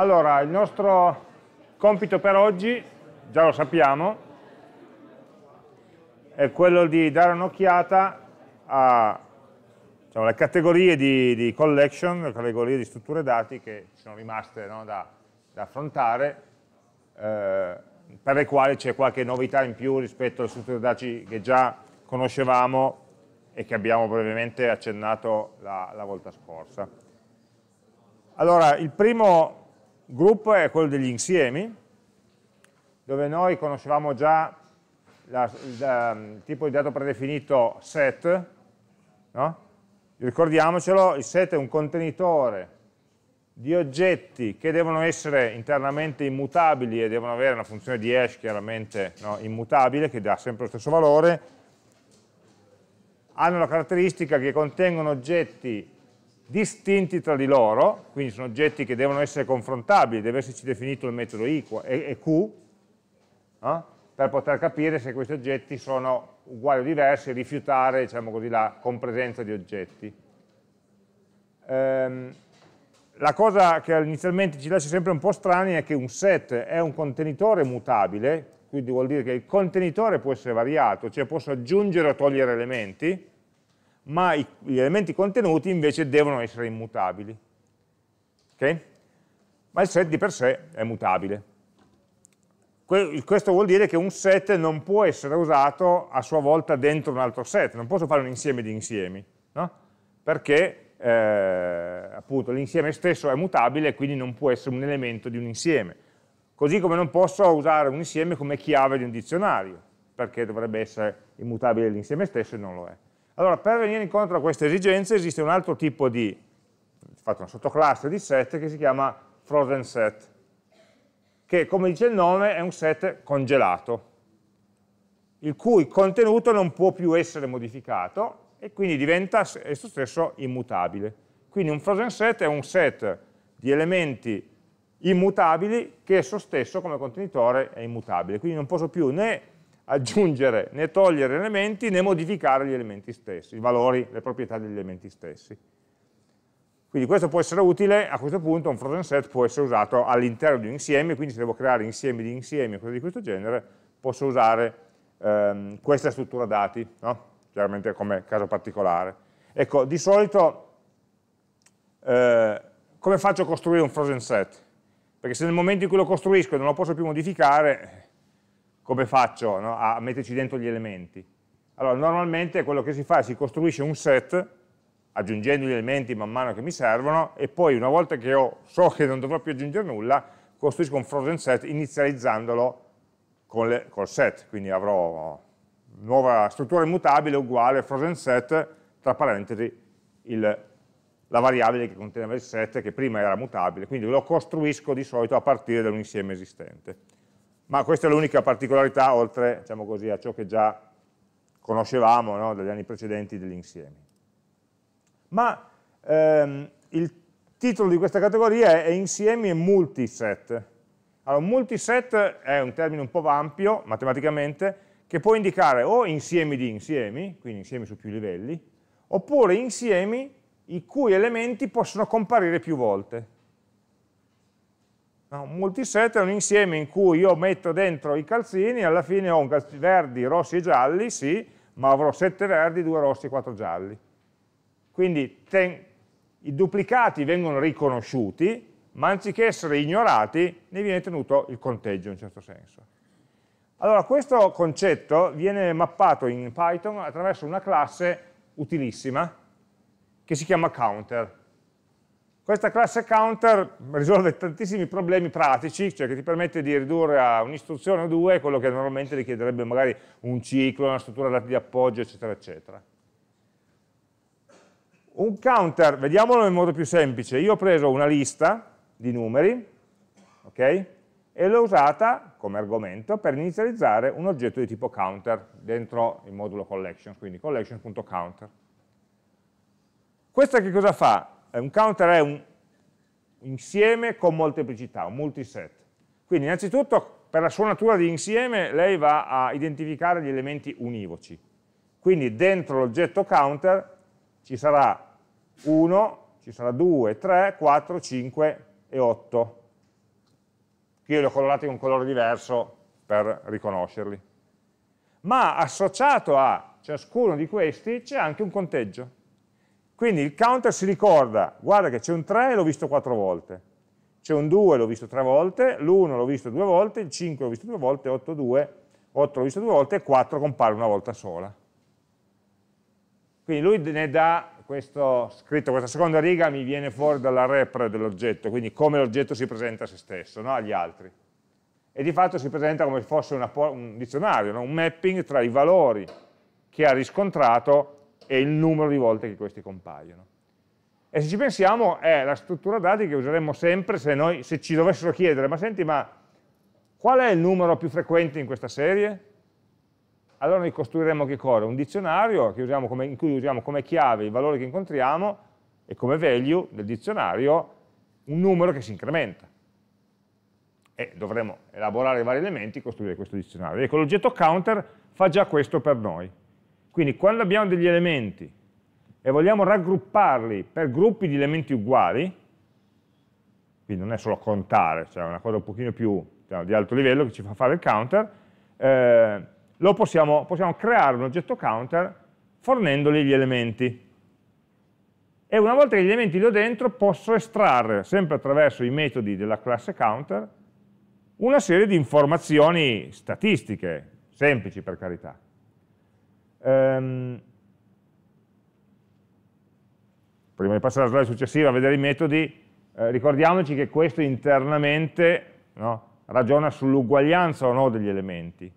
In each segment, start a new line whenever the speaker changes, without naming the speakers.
Allora, il nostro compito per oggi, già lo sappiamo, è quello di dare un'occhiata diciamo, alle diciamo, categorie di, di, collection, le categorie di strutture dati che ci sono rimaste no, da, da, affrontare, eh, per le quali c'è qualche novità in più rispetto alle strutture dati che già conoscevamo e che abbiamo brevemente accennato la, la volta scorsa. Allora, il primo Group è quello degli insiemi, dove noi conoscevamo già la, la, il mm, tipo di dato predefinito set, no? ricordiamocelo, il set è un contenitore di oggetti che devono essere internamente immutabili e devono avere una funzione di hash chiaramente no, immutabile che dà sempre lo stesso valore, hanno la caratteristica che contengono oggetti distinti tra di loro, quindi sono oggetti che devono essere confrontabili, deve esserci definito il metodo equa, EQ, eh? per poter capire se questi oggetti sono uguali o diversi e rifiutare diciamo così, la compresenza di oggetti. Ehm, la cosa che inizialmente ci lascia sempre un po' strani è che un set è un contenitore mutabile, quindi vuol dire che il contenitore può essere variato, cioè posso aggiungere o togliere elementi, ma gli elementi contenuti invece devono essere immutabili. Okay? Ma il set di per sé è mutabile. questo vuol dire che un set non può essere usato a sua volta dentro un altro set, non posso fare un insieme di insiemi, no? perché eh, appunto l'insieme stesso è mutabile e quindi non può essere un elemento di un insieme. Così come non posso usare un insieme come chiave di un dizionario, perché dovrebbe essere immutabile l'insieme stesso e non lo è. Allora, per venire incontro a queste esigenze esiste un altro tipo di, fatto una sottoclasse di set che si chiama frozen set, che come dice il nome è un set congelato, il cui contenuto non può più essere modificato e quindi diventa esso stesso immutabile. Quindi un frozen set è un set di elementi immutabili che esso stesso come contenitore è immutabile, quindi non posso più né aggiungere né togliere elementi né modificare gli elementi stessi, i valori, le proprietà degli elementi stessi. Quindi questo può essere utile, a questo punto un frozen set può essere usato all'interno di un insieme, quindi se devo creare insiemi di insiemi o cose di questo genere, posso usare ehm, questa struttura dati, no? chiaramente come caso particolare. Ecco, di solito eh, come faccio a costruire un frozen set? Perché se nel momento in cui lo costruisco non lo posso più modificare, come faccio no? a metterci dentro gli elementi? Allora, normalmente quello che si fa è si costruisce un set, aggiungendo gli elementi man mano che mi servono, e poi una volta che ho, so che non dovrò più aggiungere nulla, costruisco un frozen set inizializzandolo le, col set, quindi avrò nuova struttura immutabile uguale frozen set, tra parentesi, il, la variabile che conteneva il set che prima era mutabile, quindi lo costruisco di solito a partire da un insieme esistente ma questa è l'unica particolarità oltre diciamo così, a ciò che già conoscevamo no, dagli anni precedenti degli insiemi. Ma ehm, il titolo di questa categoria è insiemi e multiset. Allora, multiset è un termine un po' ampio, matematicamente, che può indicare o insiemi di insiemi, quindi insiemi su più livelli, oppure insiemi i cui elementi possono comparire più volte. No, un multiset è un insieme in cui io metto dentro i calzini e alla fine ho verdi, rossi e gialli, sì, ma avrò 7 verdi, 2 rossi e 4 gialli. Quindi i duplicati vengono riconosciuti, ma anziché essere ignorati, ne viene tenuto il conteggio in un certo senso. Allora, questo concetto viene mappato in Python attraverso una classe utilissima che si chiama counter questa classe counter risolve tantissimi problemi pratici, cioè che ti permette di ridurre a un'istruzione o due quello che normalmente richiederebbe magari un ciclo, una struttura di appoggio, eccetera, eccetera. Un counter, vediamolo in modo più semplice, io ho preso una lista di numeri, ok? E l'ho usata come argomento per inizializzare un oggetto di tipo counter dentro il modulo collections, quindi collection.counter. Questa che cosa fa? un counter è un insieme con molteplicità, un multiset. Quindi innanzitutto per la sua natura di insieme lei va a identificare gli elementi univoci. Quindi dentro l'oggetto counter ci sarà 1, ci sarà 2, 3, 4, 5 e 8. Che io li ho colorati con un colore diverso per riconoscerli. Ma associato a ciascuno di questi c'è anche un conteggio. Quindi il counter si ricorda, guarda che c'è un 3 e l'ho visto 4 volte, c'è un 2 l'ho visto 3 volte, l'1 l'ho visto 2 volte, il 5 l'ho visto 2 volte, 8 2, 8 l'ho visto 2 volte e 4 compare una volta sola. Quindi lui ne dà questo scritto, questa seconda riga mi viene fuori dalla repre dell'oggetto, quindi come l'oggetto si presenta a se stesso, no? agli altri. E di fatto si presenta come se fosse una, un dizionario, no? un mapping tra i valori che ha riscontrato e il numero di volte che questi compaiono. E se ci pensiamo è la struttura dati che useremmo sempre se, noi, se ci dovessero chiedere, ma senti, ma qual è il numero più frequente in questa serie? Allora noi costruiremo che cosa? Un dizionario come, in cui usiamo come chiave i valori che incontriamo e come value del dizionario un numero che si incrementa. E dovremo elaborare i vari elementi e costruire questo dizionario. Ecco, l'oggetto counter fa già questo per noi. Quindi quando abbiamo degli elementi e vogliamo raggrupparli per gruppi di elementi uguali, quindi non è solo contare, cioè una cosa un pochino più diciamo, di alto livello che ci fa fare il counter, eh, lo possiamo, possiamo creare un oggetto counter fornendogli gli elementi. E una volta che gli elementi li ho dentro posso estrarre, sempre attraverso i metodi della classe counter, una serie di informazioni statistiche, semplici per carità, Ehm, prima di passare alla slide successiva a vedere i metodi, eh, ricordiamoci che questo internamente no, ragiona sull'uguaglianza o no degli elementi.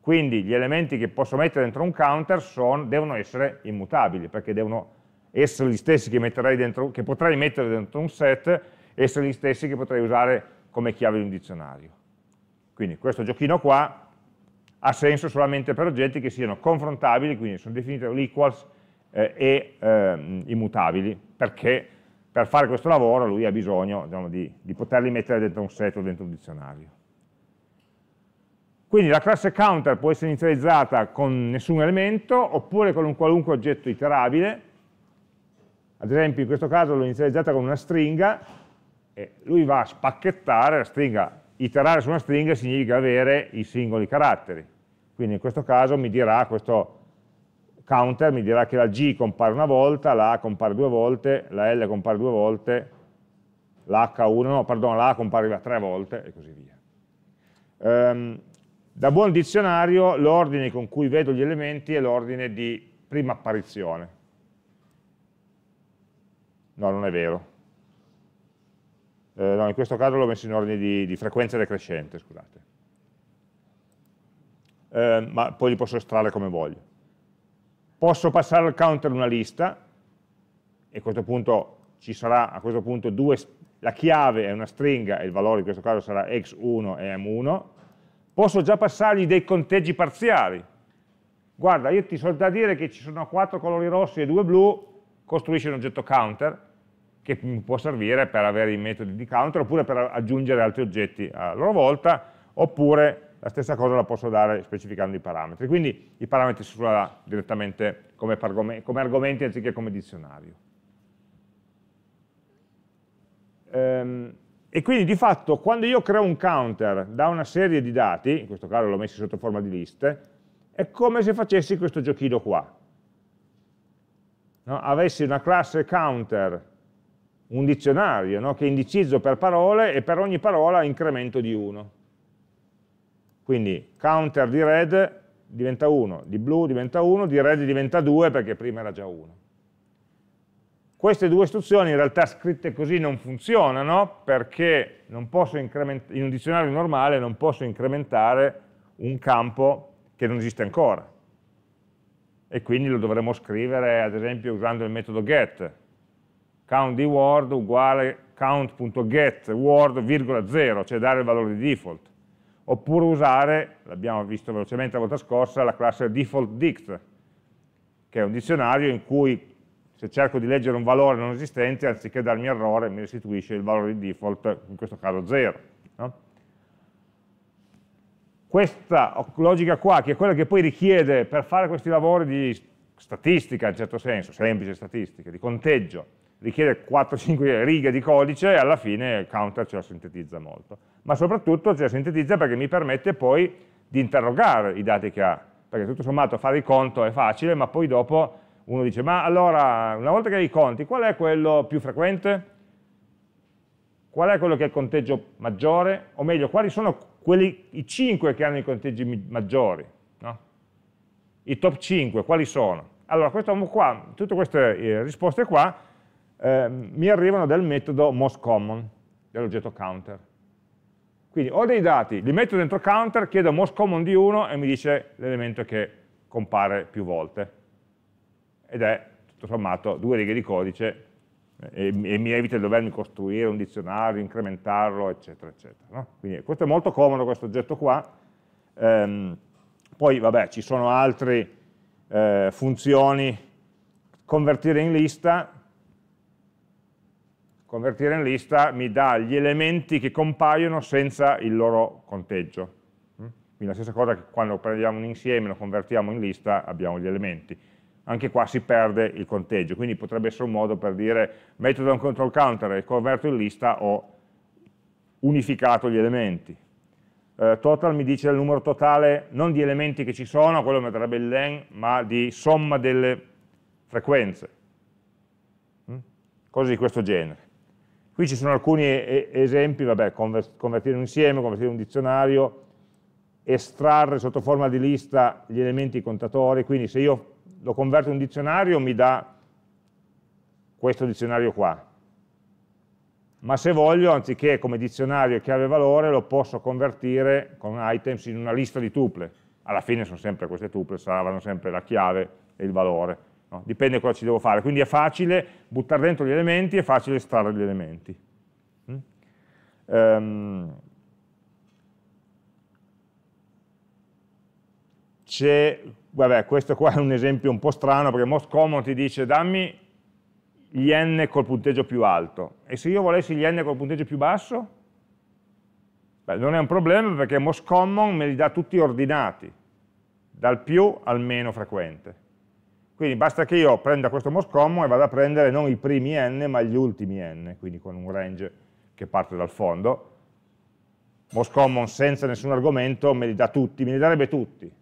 Quindi gli elementi che posso mettere dentro un counter son, devono essere immutabili, perché devono essere gli stessi che, dentro, che potrei mettere dentro un set, essere gli stessi che potrei usare come chiave di un dizionario. Quindi questo giochino qua ha senso solamente per oggetti che siano confrontabili, quindi sono definite equals eh, e eh, immutabili, perché per fare questo lavoro lui ha bisogno diciamo, di, di poterli mettere dentro un set o dentro un dizionario. Quindi la classe counter può essere inizializzata con nessun elemento oppure con un qualunque oggetto iterabile, ad esempio in questo caso l'ho inizializzata con una stringa, e lui va a spacchettare la stringa, iterare su una stringa significa avere i singoli caratteri. Quindi in questo caso mi dirà questo counter, mi dirà che la G compare una volta, la A compare due volte, la L compare due volte, la H1, no, perdono, la A compariva tre volte e così via. Ehm, da buon dizionario l'ordine con cui vedo gli elementi è l'ordine di prima apparizione. No, non è vero. Eh, no, in questo caso l'ho messo in ordine di, di frequenza decrescente, scusate. Ehm, ma poi li posso estrarre come voglio. Posso passare al counter una lista, e a questo punto ci sarà a questo punto due, la chiave è una stringa e il valore in questo caso sarà x1 e m1, posso già passargli dei conteggi parziali. Guarda, io ti so da dire che ci sono quattro colori rossi e due blu, costruisci un oggetto counter che mi può servire per avere i metodi di counter oppure per aggiungere altri oggetti a loro volta, oppure la stessa cosa la posso dare specificando i parametri. Quindi i parametri si usano direttamente come, come, argomenti anziché come dizionario. Ehm, e quindi di fatto quando io creo un counter da una serie di dati, in questo caso l'ho messo sotto forma di liste, è come se facessi questo giochino qua. No? Avessi una classe counter, un dizionario, no? che indicizzo per parole e per ogni parola incremento di 1. Quindi counter di red diventa 1, di blu diventa 1, di red diventa 2 perché prima era già 1. Queste due istruzioni in realtà scritte così non funzionano perché non in un dizionario normale non posso incrementare un campo che non esiste ancora e quindi lo dovremmo scrivere ad esempio usando il metodo get count di word uguale count.get word virgola 0 cioè dare il valore di default oppure usare, l'abbiamo visto velocemente la volta scorsa, la classe default dict, che è un dizionario in cui se cerco di leggere un valore non esistente, anziché darmi errore, mi restituisce il valore di default, in questo caso 0. No? Questa logica qua, che è quella che poi richiede per fare questi lavori di statistica, in certo senso, semplice statistica, di conteggio, richiede 4-5 righe di codice e alla fine il counter ce la sintetizza molto. Ma soprattutto ce la sintetizza perché mi permette poi di interrogare i dati che ha, perché tutto sommato fare il conto è facile, ma poi dopo uno dice, ma allora una volta che hai i conti, qual è quello più frequente? Qual è quello che ha il conteggio maggiore? O meglio, quali sono quelli, i 5 che hanno i conteggi maggiori? No? I top 5, quali sono? Allora, questo qua, tutte queste eh, risposte qua Ehm, mi arrivano dal metodo most common, dell'oggetto counter. Quindi ho dei dati, li metto dentro counter, chiedo most common di 1 e mi dice l'elemento che compare più volte. Ed è, tutto sommato, due righe di codice eh, e, e mi evita di dovermi costruire un dizionario, incrementarlo, eccetera, eccetera. No? Quindi questo è molto comodo, questo oggetto qua. Ehm, poi, vabbè, ci sono altre eh, funzioni, convertire in lista, convertire in lista mi dà gli elementi che compaiono senza il loro conteggio. Mm? Quindi la stessa cosa che quando prendiamo un insieme e lo convertiamo in lista abbiamo gli elementi. Anche qua si perde il conteggio, quindi potrebbe essere un modo per dire metto da un control counter e converto in lista ho unificato gli elementi. Eh, total mi dice il numero totale non di elementi che ci sono, quello metterebbe il len, ma di somma delle frequenze. Mm? Cose di questo genere. Qui ci sono alcuni esempi, vabbè, convertire un insieme, convertire un dizionario, estrarre sotto forma di lista gli elementi contatori, quindi se io lo converto in un dizionario mi dà questo dizionario qua, ma se voglio, anziché come dizionario chiave valore, lo posso convertire con items in una lista di tuple, alla fine sono sempre queste tuple, saranno sempre la chiave e il valore, no? dipende cosa ci devo fare, quindi è facile buttare dentro gli elementi, è facile estrarre gli elementi. Mm? Um, vabbè, questo qua è un esempio un po' strano, perché Most Common ti dice dammi gli n col punteggio più alto, e se io volessi gli n col punteggio più basso? Beh, non è un problema perché most common me li dà tutti ordinati, dal più al meno frequente. Quindi basta che io prenda questo moscommo e vado a prendere non i primi n ma gli ultimi n, quindi con un range che parte dal fondo. Moscommon senza nessun argomento me li dà tutti, me li darebbe tutti.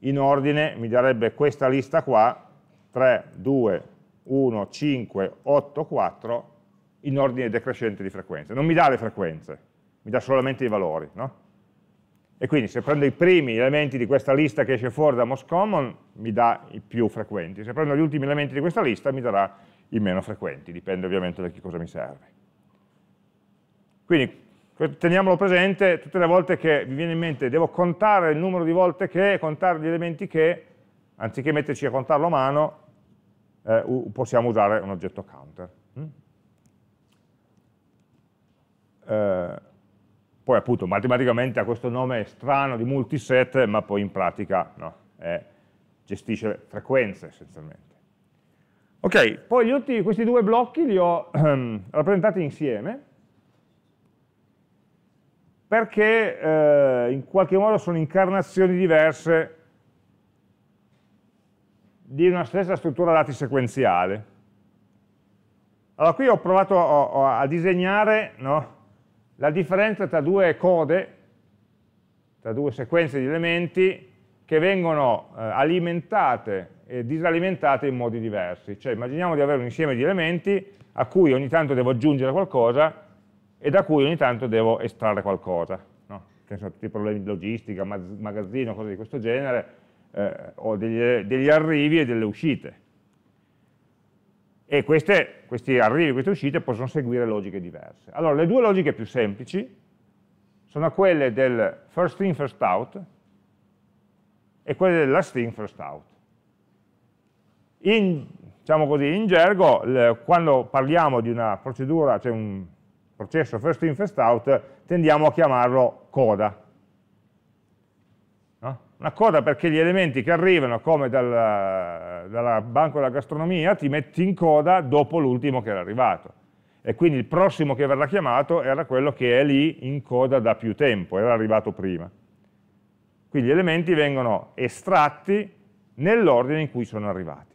In ordine mi darebbe questa lista qua, 3, 2, 1, 5, 8, 4, in ordine decrescente di frequenze. Non mi dà le frequenze, mi dà solamente i valori, no? E quindi se prendo i primi elementi di questa lista che esce fuori da most common, mi dà i più frequenti. Se prendo gli ultimi elementi di questa lista, mi darà i meno frequenti. Dipende ovviamente da che cosa mi serve. Quindi teniamolo presente tutte le volte che vi viene in mente devo contare il numero di volte che, contare gli elementi che, anziché metterci a contarlo a mano, eh, possiamo usare un oggetto counter. Mm? Eh, poi appunto matematicamente ha questo nome strano di multiset, ma poi in pratica no, è, gestisce frequenze essenzialmente. Ok, poi ultimi, questi due blocchi li ho ehm, rappresentati insieme, perché eh, in qualche modo sono incarnazioni diverse di una stessa struttura dati sequenziale. Allora qui ho provato a, a, a disegnare no, la differenza tra due code, tra due sequenze di elementi che vengono eh, alimentate e disalimentate in modi diversi. Cioè immaginiamo di avere un insieme di elementi a cui ogni tanto devo aggiungere qualcosa e da cui ogni tanto devo estrarre qualcosa. No? Che sono tutti problemi di logistica, magazzino, cose di questo genere, eh, ho degli, degli arrivi e delle uscite e queste, questi arrivi, queste uscite possono seguire logiche diverse. Allora, le due logiche più semplici sono quelle del first in, first out e quelle del last in, first out. In, diciamo così, in gergo, quando parliamo di una procedura, cioè un processo first in, first out, tendiamo a chiamarlo coda una coda perché gli elementi che arrivano, come dal, dalla banca della gastronomia, ti metti in coda dopo l'ultimo che era arrivato. E quindi il prossimo che verrà chiamato era quello che è lì in coda da più tempo, era arrivato prima. Quindi gli elementi vengono estratti nell'ordine in cui sono arrivati.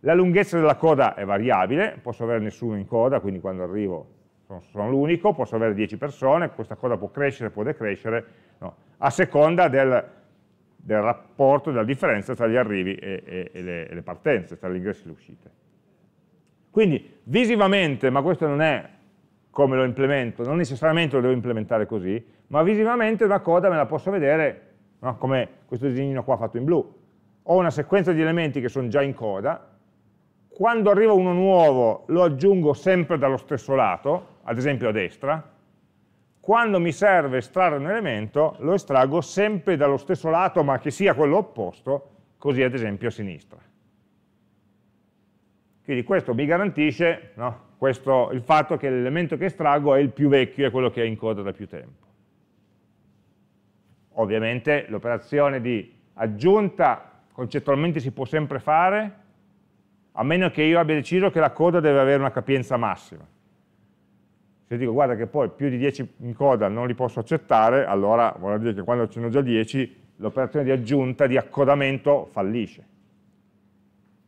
La lunghezza della coda è variabile, posso avere nessuno in coda, quindi quando arrivo sono, sono l'unico, posso avere 10 persone, questa coda può crescere, può decrescere, no, a seconda del del rapporto, della differenza tra gli arrivi e, e, e, le, e le partenze, tra gli ingressi e le uscite. Quindi visivamente, ma questo non è come lo implemento, non necessariamente lo devo implementare così, ma visivamente una coda me la posso vedere no? come questo disegnino qua fatto in blu. Ho una sequenza di elementi che sono già in coda, quando arriva uno nuovo lo aggiungo sempre dallo stesso lato, ad esempio a destra, quando mi serve estrarre un elemento lo estraggo sempre dallo stesso lato ma che sia quello opposto, così ad esempio a sinistra. Quindi questo mi garantisce no, questo, il fatto che l'elemento che estraggo è il più vecchio, è quello che è in coda da più tempo. Ovviamente l'operazione di aggiunta concettualmente si può sempre fare, a meno che io abbia deciso che la coda deve avere una capienza massima se dico guarda che poi più di 10 in coda non li posso accettare, allora vuol dire che quando ce ne ho già 10 l'operazione di aggiunta, di accodamento fallisce.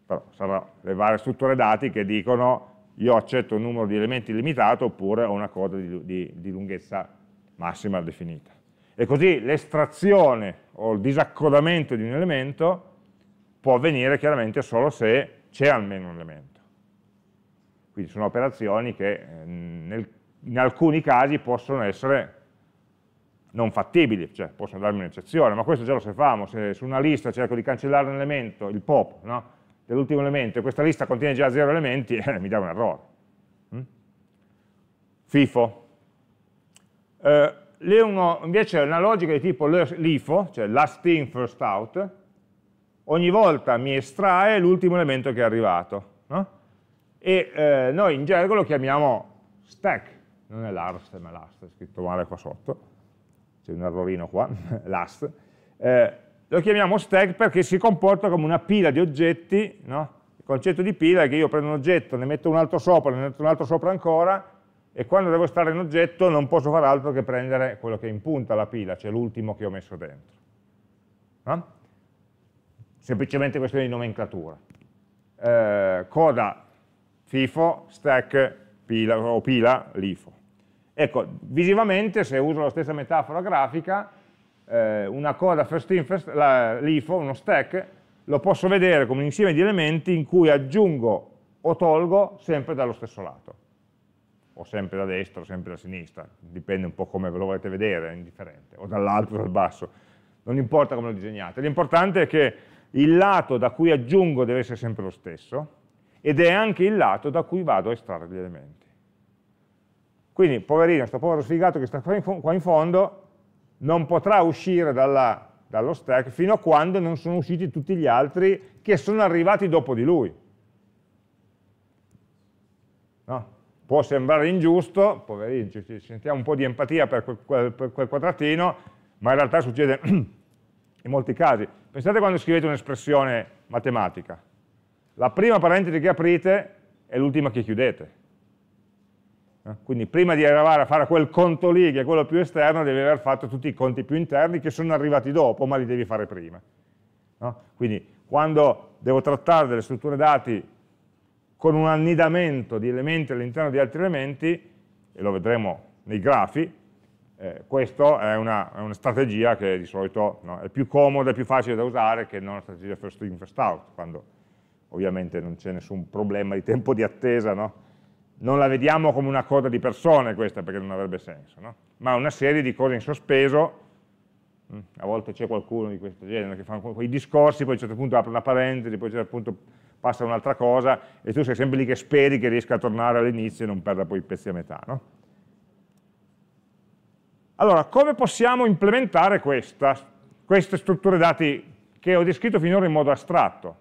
Però saranno le varie strutture dati che dicono io accetto un numero di elementi limitato oppure ho una coda di, di, di lunghezza massima definita. E così l'estrazione o il disaccodamento di un elemento può avvenire chiaramente solo se c'è almeno un elemento. Quindi sono operazioni che eh, nel in alcuni casi possono essere non fattibili, cioè possono darmi un'eccezione, ma questo già lo sapevamo, se su una lista cerco di cancellare un elemento, il pop no? dell'ultimo elemento, e questa lista contiene già zero elementi, eh, mi dà un errore. Mm? FIFO. Eh, l invece è una logica di tipo LIFO, cioè last in, first out, ogni volta mi estrae l'ultimo elemento che è arrivato, no? e eh, noi in gergo lo chiamiamo stack, non è last ma last, è scritto male qua sotto, c'è un errorino qua, last, eh, lo chiamiamo stack perché si comporta come una pila di oggetti, no? il concetto di pila è che io prendo un oggetto, ne metto un altro sopra, ne metto un altro sopra ancora, e quando devo stare in oggetto non posso fare altro che prendere quello che è in punta alla pila, cioè l'ultimo che ho messo dentro. No? Semplicemente questione di nomenclatura. Eh, coda, FIFO, stack, pila, o pila, LIFO. Ecco, visivamente, se uso la stessa metafora grafica, eh, una coda first in, first, la, l'IFO, uno stack, lo posso vedere come un insieme di elementi in cui aggiungo o tolgo sempre dallo stesso lato, o sempre da destra o sempre da sinistra, dipende un po' come ve lo volete vedere, è indifferente, o dall'alto o dal basso, non importa come lo disegnate, l'importante è che il lato da cui aggiungo deve essere sempre lo stesso ed è anche il lato da cui vado a estrarre gli elementi. Quindi, poverino, sto povero sfigato che sta qua in fondo non potrà uscire dalla, dallo stack fino a quando non sono usciti tutti gli altri che sono arrivati dopo di lui. No? Può sembrare ingiusto, poverino, ci sentiamo un po' di empatia per quel, per quel quadratino, ma in realtà succede in molti casi. Pensate quando scrivete un'espressione matematica. La prima parentesi che aprite è l'ultima che chiudete. Eh? Quindi prima di arrivare a fare quel conto lì, che è quello più esterno, devi aver fatto tutti i conti più interni che sono arrivati dopo, ma li devi fare prima. No? Quindi quando devo trattare delle strutture dati con un annidamento di elementi all'interno di altri elementi, e lo vedremo nei grafi, eh, questa è una, è una, strategia che di solito no, è più comoda, e più facile da usare che non la strategia first in, first out, quando ovviamente non c'è nessun problema di tempo di attesa, no? non la vediamo come una coda di persone questa perché non avrebbe senso, no? ma una serie di cose in sospeso, mm, a volte c'è qualcuno di questo genere che fa quei discorsi, poi a un certo punto apre una parentesi, poi a un certo punto passa un'altra cosa e tu sei sempre lì che speri che riesca a tornare all'inizio e non perda poi i pezzi a metà. No? Allora, come possiamo implementare questa, queste strutture dati che ho descritto finora in modo astratto?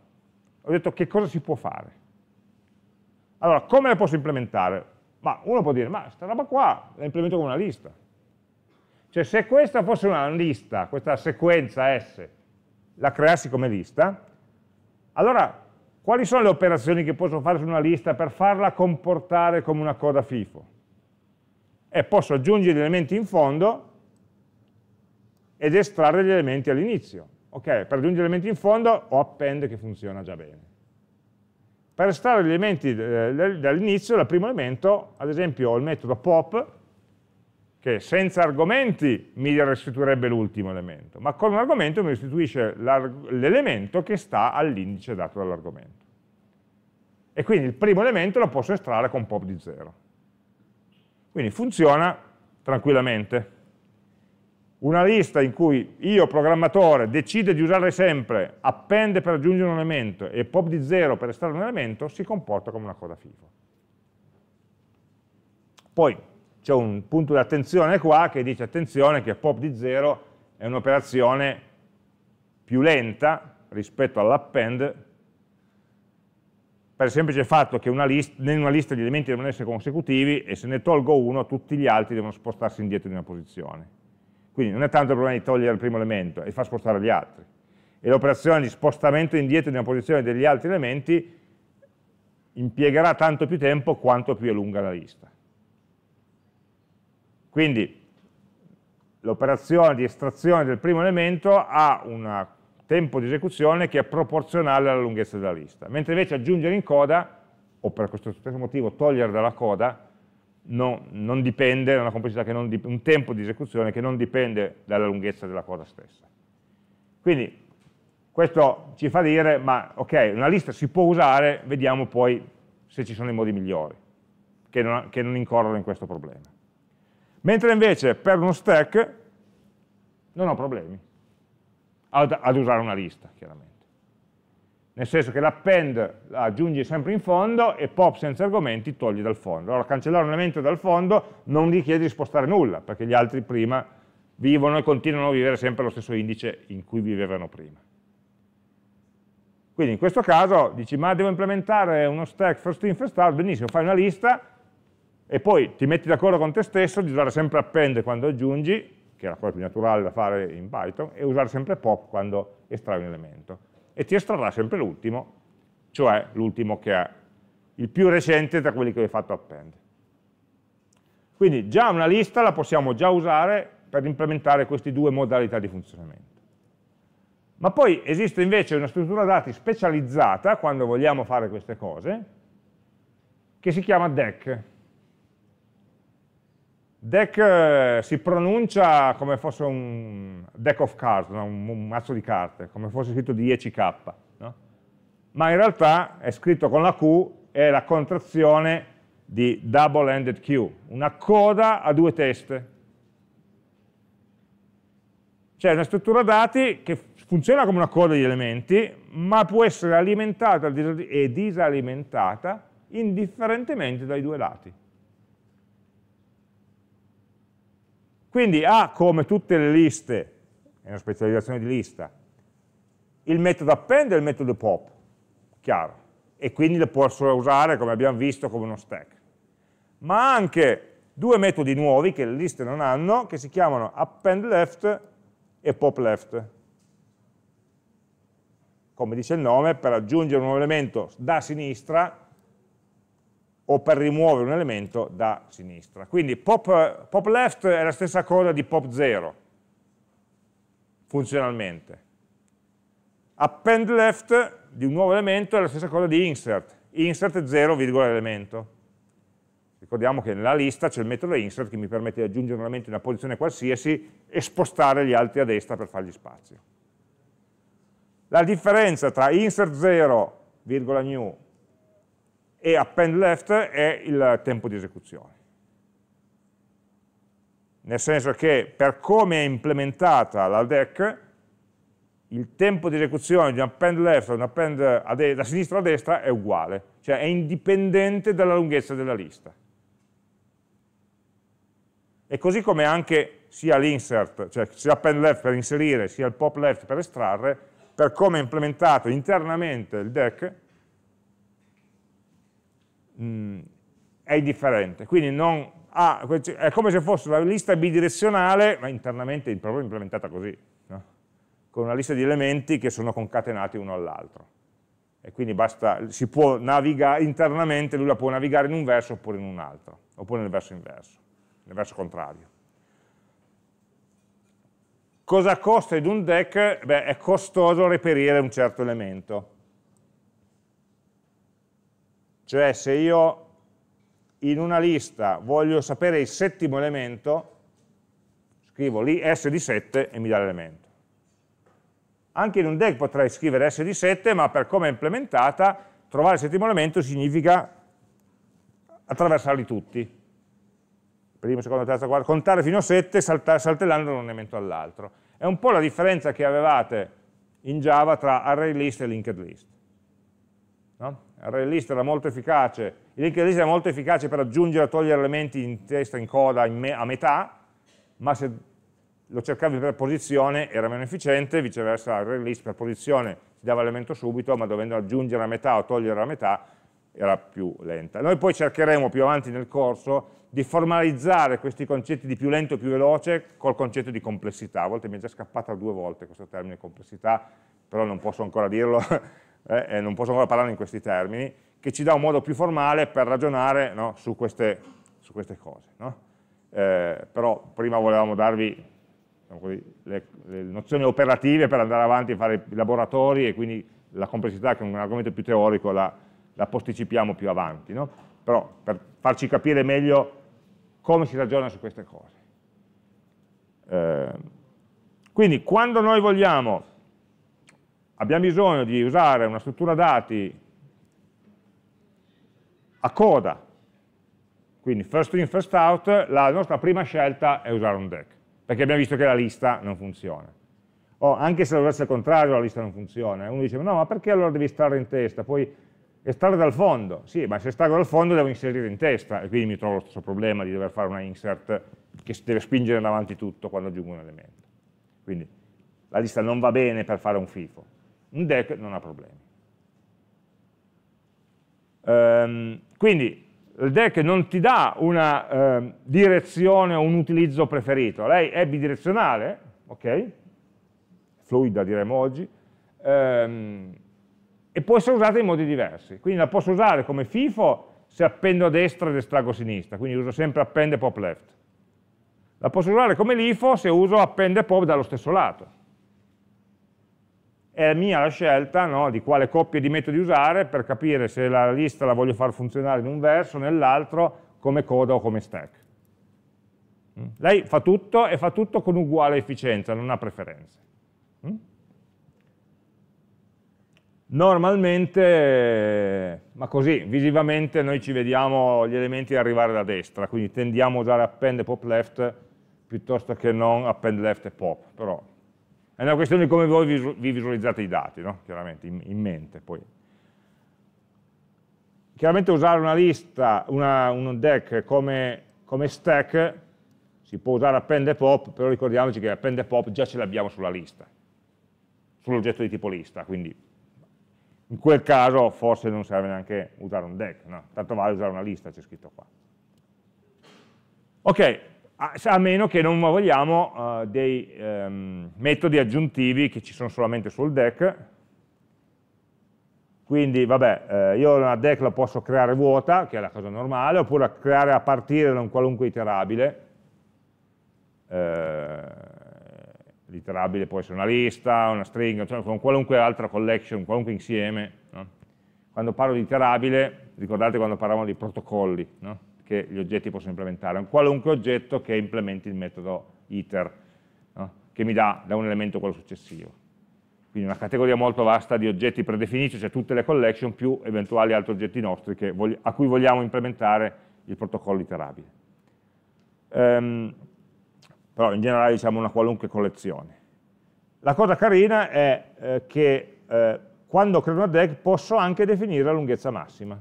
Ho detto che cosa si può fare? Allora, come la posso implementare? Ma uno può dire, ma questa roba qua la implemento come una lista. Cioè, se questa fosse una lista, questa sequenza S, la creassi come lista, allora quali sono le operazioni che posso fare su una lista per farla comportare come una coda FIFO? E posso aggiungere gli elementi in fondo ed estrarre gli elementi all'inizio. Ok, per aggiungere gli elementi in fondo ho append che funziona già bene per estrarre gli elementi eh, dall'inizio, dal primo elemento, ad esempio ho il metodo pop, che senza argomenti mi restituirebbe l'ultimo elemento, ma con un argomento mi restituisce l'elemento che sta all'indice dato dall'argomento. E quindi il primo elemento lo posso estrarre con pop di zero. Quindi funziona tranquillamente una lista in cui io, programmatore, decide di usare sempre append per aggiungere un elemento e pop di 0 per estrarre un elemento, si comporta come una coda FIFO. Poi c'è un punto di attenzione qua che dice attenzione che pop di 0 è un'operazione più lenta rispetto all'append per il semplice fatto che una in una lista di elementi devono essere consecutivi e se ne tolgo uno tutti gli altri devono spostarsi indietro di una posizione quindi non è tanto il problema di togliere il primo elemento e far spostare gli altri. E l'operazione di spostamento indietro di una posizione degli altri elementi impiegherà tanto più tempo quanto più è lunga la lista. Quindi l'operazione di estrazione del primo elemento ha un tempo di esecuzione che è proporzionale alla lunghezza della lista, mentre invece aggiungere in coda, o per questo stesso motivo togliere dalla coda, non, non dipende, una complessità che non dipende, un tempo di esecuzione che non dipende dalla lunghezza della cosa stessa. Quindi questo ci fa dire, ma ok, una lista si può usare, vediamo poi se ci sono i modi migliori che non, che non incorrono in questo problema. Mentre invece per uno stack non ho problemi ad, ad usare una lista, chiaramente nel senso che l'append la aggiungi sempre in fondo e pop senza argomenti togli dal fondo. Allora cancellare un elemento dal fondo non richiede di spostare nulla, perché gli altri prima vivono e continuano a vivere sempre lo stesso indice in cui vivevano prima. Quindi in questo caso dici ma devo implementare uno stack first in first out, benissimo, fai una lista e poi ti metti d'accordo con te stesso di usare sempre append quando aggiungi, che è la cosa più naturale da fare in Python, e usare sempre pop quando estrai un elemento e ti estrarrà sempre l'ultimo, cioè l'ultimo che è il più recente tra quelli che hai fatto append. Quindi già una lista la possiamo già usare per implementare queste due modalità di funzionamento. Ma poi esiste invece una struttura dati specializzata, quando vogliamo fare queste cose, che si chiama DEC, Deck eh, si pronuncia come fosse un deck of cards, no? un, un, mazzo di carte, come fosse scritto 10k, no? ma in realtà è scritto con la Q, è la contrazione di double-ended Q, una coda a due teste. Cioè una struttura dati che funziona come una coda di elementi, ma può essere alimentata e disalimentata indifferentemente dai due lati. Quindi ha come tutte le liste, è una specializzazione di lista, il metodo append e il metodo pop, chiaro, e quindi lo posso usare, come abbiamo visto, come uno stack. Ma ha anche due metodi nuovi che le liste non hanno, che si chiamano append left e pop left. Come dice il nome, per aggiungere un nuovo elemento da sinistra o per rimuovere un elemento da sinistra. Quindi pop, pop left è la stessa cosa di pop 0, funzionalmente. Append left di un nuovo elemento è la stessa cosa di insert, insert 0, elemento. Ricordiamo che nella lista c'è il metodo insert che mi permette di aggiungere un elemento in una posizione qualsiasi e spostare gli altri a destra per fargli spazio. La differenza tra insert 0, new e append left è il tempo di esecuzione. Nel senso che per come è implementata la DEC, il tempo di esecuzione di un append left o un append da sinistra a destra è uguale, cioè è indipendente dalla lunghezza della lista. E così come anche sia l'insert, cioè sia append left per inserire, sia il pop left per estrarre, per come è implementato internamente il DEC, mh, mm, è differente, quindi non, ah, è come se fosse una lista bidirezionale, ma internamente il problema è implementata così, no? con una lista di elementi che sono concatenati uno all'altro. E quindi basta, si può navigare internamente, lui la può navigare in un verso oppure in un altro, oppure nel verso inverso, nel verso contrario. Cosa costa in un deck? Beh, è costoso reperire un certo elemento cioè se io in una lista voglio sapere il settimo elemento, scrivo lì S di 7 e mi dà l'elemento. Anche in un deck potrei scrivere S di 7, ma per come è implementata, trovare il settimo elemento significa attraversarli tutti. Primo, secondo, terzo, quarto, contare fino a 7 saltellando da un elemento all'altro. È un po' la differenza che avevate in Java tra ArrayList e LinkedList. No? Array list era molto efficace, il linked list era molto efficace per aggiungere e togliere elementi in testa, in coda, in me, a metà, ma se lo cercavi per posizione era meno efficiente, viceversa array list per posizione ti dava l'elemento subito, ma dovendo aggiungere a metà o togliere a metà era più lenta. Noi poi cercheremo più avanti nel corso di formalizzare questi concetti di più lento e più veloce col concetto di complessità. A volte mi è già scappata due volte questo termine complessità, però non posso ancora dirlo, eh, e non posso ancora parlare in questi termini, che ci dà un modo più formale per ragionare no, su, queste, su, queste, cose. No? Eh, però prima volevamo darvi diciamo così, le, le, nozioni operative per andare avanti e fare i laboratori e quindi la complessità che è un argomento più teorico la, la posticipiamo più avanti. No? Però per farci capire meglio come si ragiona su queste cose. Eh, quindi quando noi vogliamo abbiamo bisogno di usare una struttura dati a coda, quindi first in, first out, la nostra prima scelta è usare un deck, perché abbiamo visto che la lista non funziona. O anche se la usasse al contrario la lista non funziona. Uno dice, no, ma perché allora devi stare in testa? Puoi estrarre dal fondo. Sì, ma se estraggo dal fondo devo inserire in testa, e quindi mi trovo lo stesso problema di dover fare una insert che si deve spingere in avanti tutto quando aggiungo un elemento. Quindi la lista non va bene per fare un FIFO un deck non ha problemi. Um, quindi il deck non ti dà una um, direzione o un utilizzo preferito, lei è bidirezionale, ok? Fluida diremmo oggi, um, e può essere usata in modi diversi. Quindi la posso usare come FIFO se appendo a destra ed estraggo a sinistra, quindi uso sempre append e pop left. La posso usare come LIFO se uso append e pop dallo stesso lato è mia la scelta no, di quale coppia di metodi usare per capire se la lista la voglio far funzionare in un verso, nell'altro, come coda o come stack. Mm? Lei fa tutto e fa tutto con uguale efficienza, non ha preferenze. Mm? Normalmente, ma così, visivamente noi ci vediamo gli elementi arrivare da destra, quindi tendiamo a usare append e pop left piuttosto che non append left e pop, però è una questione di come voi vi visualizzate i dati, no? chiaramente, in, in mente. Poi. Chiaramente usare una lista, una, un deck come, come stack, si può usare append e pop, però ricordiamoci che append e pop già ce l'abbiamo sulla lista, sull'oggetto di tipo lista, quindi in quel caso forse non serve neanche usare un deck, no? tanto vale usare una lista, c'è scritto qua. Ok, a, meno che non vogliamo uh, dei um, metodi aggiuntivi che ci sono solamente sul deck, quindi vabbè, eh, io una deck la posso creare vuota, che è la cosa normale, oppure creare a partire da un qualunque iterabile, eh, l'iterabile può essere una lista, una stringa, cioè con qualunque altra collection, qualunque insieme. No? Quando parlo di iterabile, ricordate quando parlavamo di protocolli, no? che gli oggetti possono implementare, un qualunque oggetto che implementi il metodo iter, no? che mi dà da un elemento quello successivo. Quindi una categoria molto vasta di oggetti predefiniti, cioè tutte le collection più eventuali altri oggetti nostri a cui vogliamo implementare il protocollo iterabile. Ehm, però in generale diciamo una qualunque collezione. La cosa carina è eh, che eh, quando creo una DEG posso anche definire la lunghezza massima.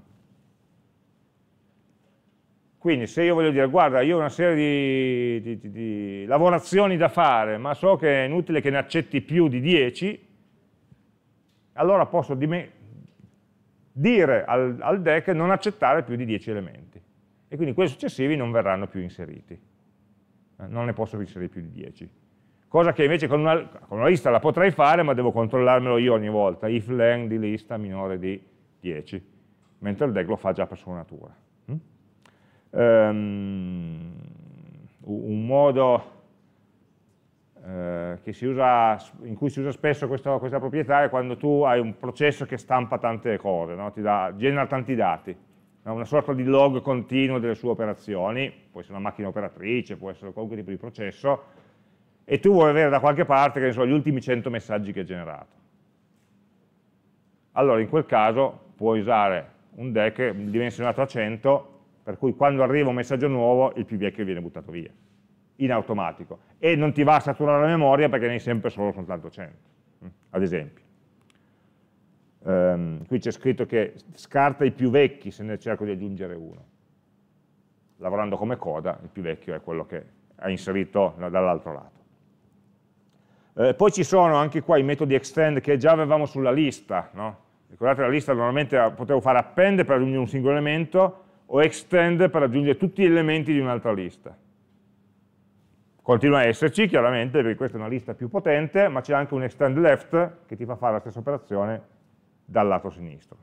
Quindi se io voglio dire, guarda, io ho una serie di, di, di lavorazioni da fare, ma so che è inutile che ne accetti più di 10, allora posso dire al, al deck non accettare più di 10 elementi. E quindi quelli successivi non verranno più inseriti. Non ne posso inserire più di 10 cosa che invece con una, con una, lista la potrei fare ma devo controllarmelo io ogni volta if length di lista minore di 10 mentre il deck lo fa già per sua natura um, un modo eh, Usa, in cui si usa spesso questa, questa, proprietà è quando tu hai un processo che stampa tante cose, no? da, genera tanti dati, no? una sorta di log continuo delle sue operazioni, può essere una macchina operatrice, può essere qualunque tipo di processo, e tu vuoi avere da qualche parte che, so, gli ultimi 100 messaggi che hai generato. Allora in quel caso puoi usare un deck dimensionato a 100 per cui quando arriva un messaggio nuovo il più vecchio viene buttato via, in automatico, e non ti va a saturare la memoria perché ne hai sempre solo soltanto 100, mm, ad esempio. Um, qui c'è scritto che scarta i più vecchi se ne cerco di aggiungere uno. Lavorando come coda, il più vecchio è quello che ha inserito dall'altro lato. Eh, poi ci sono anche qua i metodi extend che già avevamo sulla lista, no? Ricordate la lista normalmente potevo fare append per aggiungere un singolo elemento, o extend per aggiungere tutti gli elementi di un'altra lista. Continua a esserci, chiaramente, perché questa è una lista più potente, ma c'è anche un extend left che ti fa fare la stessa operazione dal lato sinistro.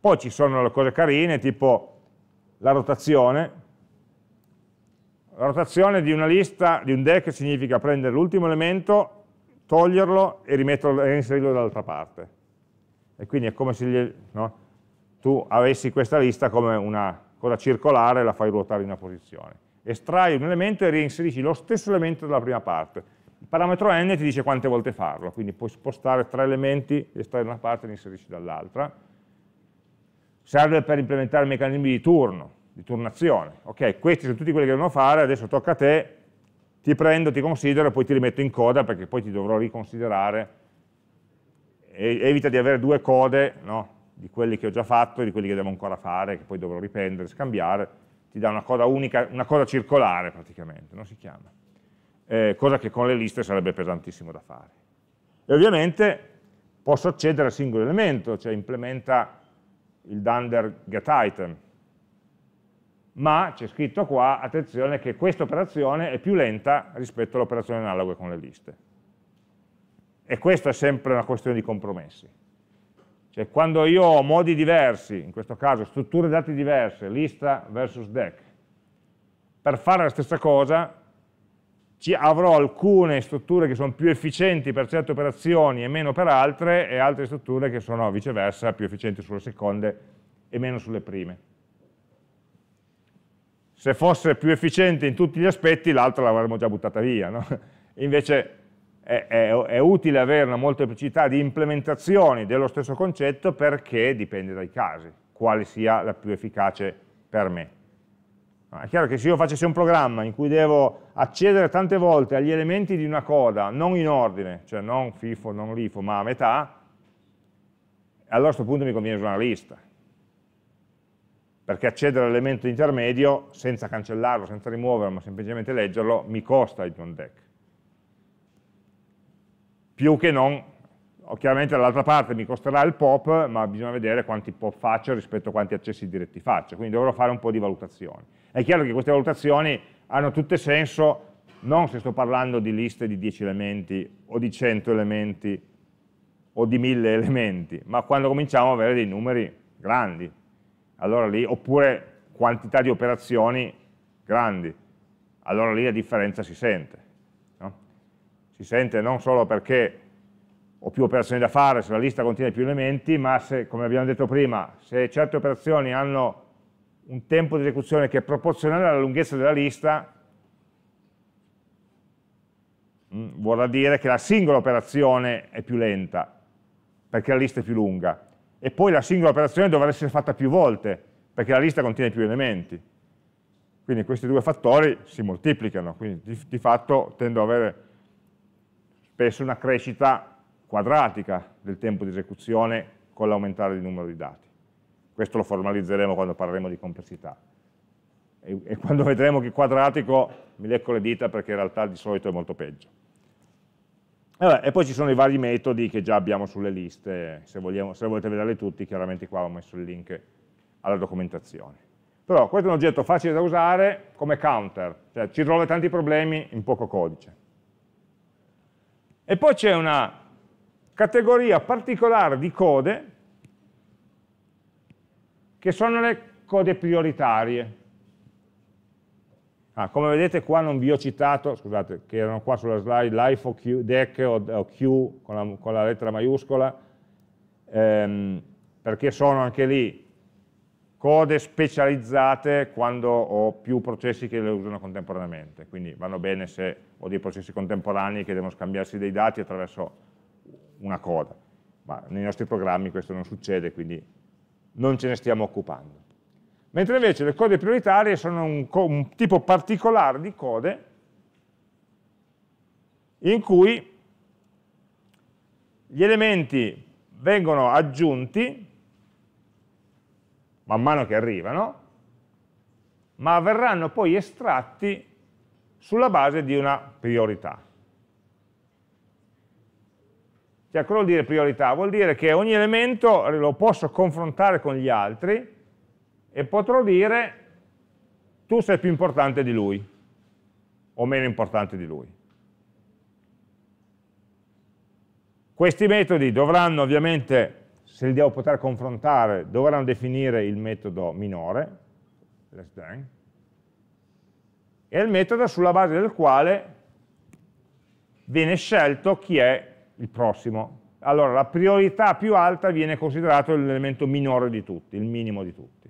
Poi ci sono le cose carine, tipo la rotazione. La rotazione di una lista, di un deck, significa prendere l'ultimo elemento, toglierlo e, e inserirlo dall'altra parte. E quindi è come se gli, no? tu avessi questa lista come una cosa circolare e la fai ruotare in una posizione. Estrai un elemento e reinserisci lo stesso elemento della prima parte. Il parametro n ti dice quante volte farlo, quindi puoi spostare tre elementi, estrarre da una parte e li inserisci dall'altra. Serve per implementare meccanismi di turno, di turnazione. Ok, questi sono tutti quelli che devono fare, adesso tocca a te, ti prendo, ti considero e poi ti rimetto in coda perché poi ti dovrò riconsiderare. E evita di avere due code, no? di quelli che ho già fatto e di quelli che devo ancora fare, che poi dovrò riprendere, scambiare, ti dà una cosa unica, una cosa circolare praticamente, non si chiama. Eh, cosa che con le liste sarebbe pesantissimo da fare. E ovviamente posso accedere al singolo elemento, cioè implementa il dunder getItem, ma c'è scritto qua, attenzione, che questa operazione è più lenta rispetto all'operazione analoga con le liste. E questa è sempre una questione di compromessi. Cioè quando io ho modi diversi, in questo caso strutture dati diverse, lista versus deck, per fare la stessa cosa avrò alcune strutture che sono più efficienti per certe operazioni e meno per altre e altre strutture che sono viceversa più efficienti sulle seconde e meno sulle prime. Se fosse più efficiente in tutti gli aspetti l'altra l'avremmo già buttata via, no? invece è, è, è, utile avere una molteplicità di implementazioni dello stesso concetto perché dipende dai casi, quale sia la più efficace per me. È chiaro che se io facessi un programma in cui devo accedere tante volte agli elementi di una coda, non in ordine, cioè non FIFO, non LIFO, ma a metà, allora a questo punto mi conviene usare una lista. Perché accedere all'elemento intermedio, senza cancellarlo, senza rimuoverlo, ma semplicemente leggerlo, mi costa il John Deck più che non, chiaramente dall'altra parte mi costerà il POP, ma bisogna vedere quanti POP faccio rispetto a quanti accessi diretti faccio, quindi dovrò fare un po' di valutazioni. È chiaro che queste valutazioni hanno tutte senso non se sto parlando di liste di 10 elementi o di 100 elementi o di 1000 elementi, ma quando cominciamo ad avere dei numeri grandi, allora lì, oppure quantità di operazioni grandi, allora lì la differenza si sente si sente non solo perché ho più operazioni da fare, se la lista contiene più elementi, ma se, come abbiamo detto prima, se certe operazioni hanno un tempo di esecuzione che è proporzionale alla lunghezza della lista, mh, mm, vorrà dire che la singola operazione è più lenta, perché la lista è più lunga, e poi la singola operazione dovrà essere fatta più volte, perché la lista contiene più elementi. Quindi questi due fattori si moltiplicano, quindi di, di fatto tendo ad avere spesso una crescita quadratica del tempo di esecuzione con l'aumentare del numero di dati. Questo lo formalizzeremo quando parleremo di complessità. E, e quando vedremo che quadratico mi lecco le dita perché in realtà di solito è molto peggio. Allora, e poi ci sono i vari metodi che già abbiamo sulle liste, se, vogliamo, se volete vederli tutti chiaramente qua ho messo il link alla documentazione. Però questo è un oggetto facile da usare come counter, cioè ci trova tanti problemi in poco codice. E poi c'è una categoria particolare di code che sono le code prioritarie. Ah, come vedete qua non vi ho citato, scusate, che erano qua sulla slide, Life o Q, DEC o, o Q con la, con la, lettera maiuscola, ehm, perché sono anche lì code specializzate quando ho più processi che le usano contemporaneamente, quindi vanno bene se ho dei processi contemporanei che devono scambiarsi dei dati attraverso una coda, ma nei nostri programmi questo non succede, quindi non ce ne stiamo occupando. Mentre invece le code prioritarie sono un, un tipo particolare di code in cui gli elementi vengono aggiunti man mano che arrivano, ma verranno poi estratti sulla base di una priorità. Cioè, cosa vuol dire priorità? Vuol dire che ogni elemento lo posso confrontare con gli altri e potrò dire tu sei più importante di lui o meno importante di lui. Questi metodi dovranno ovviamente se li devo poter confrontare, dovranno definire il metodo minore, less than, e il metodo sulla base del quale viene scelto chi è il prossimo. Allora, la priorità più alta viene considerato l'elemento minore di tutti, il minimo di tutti.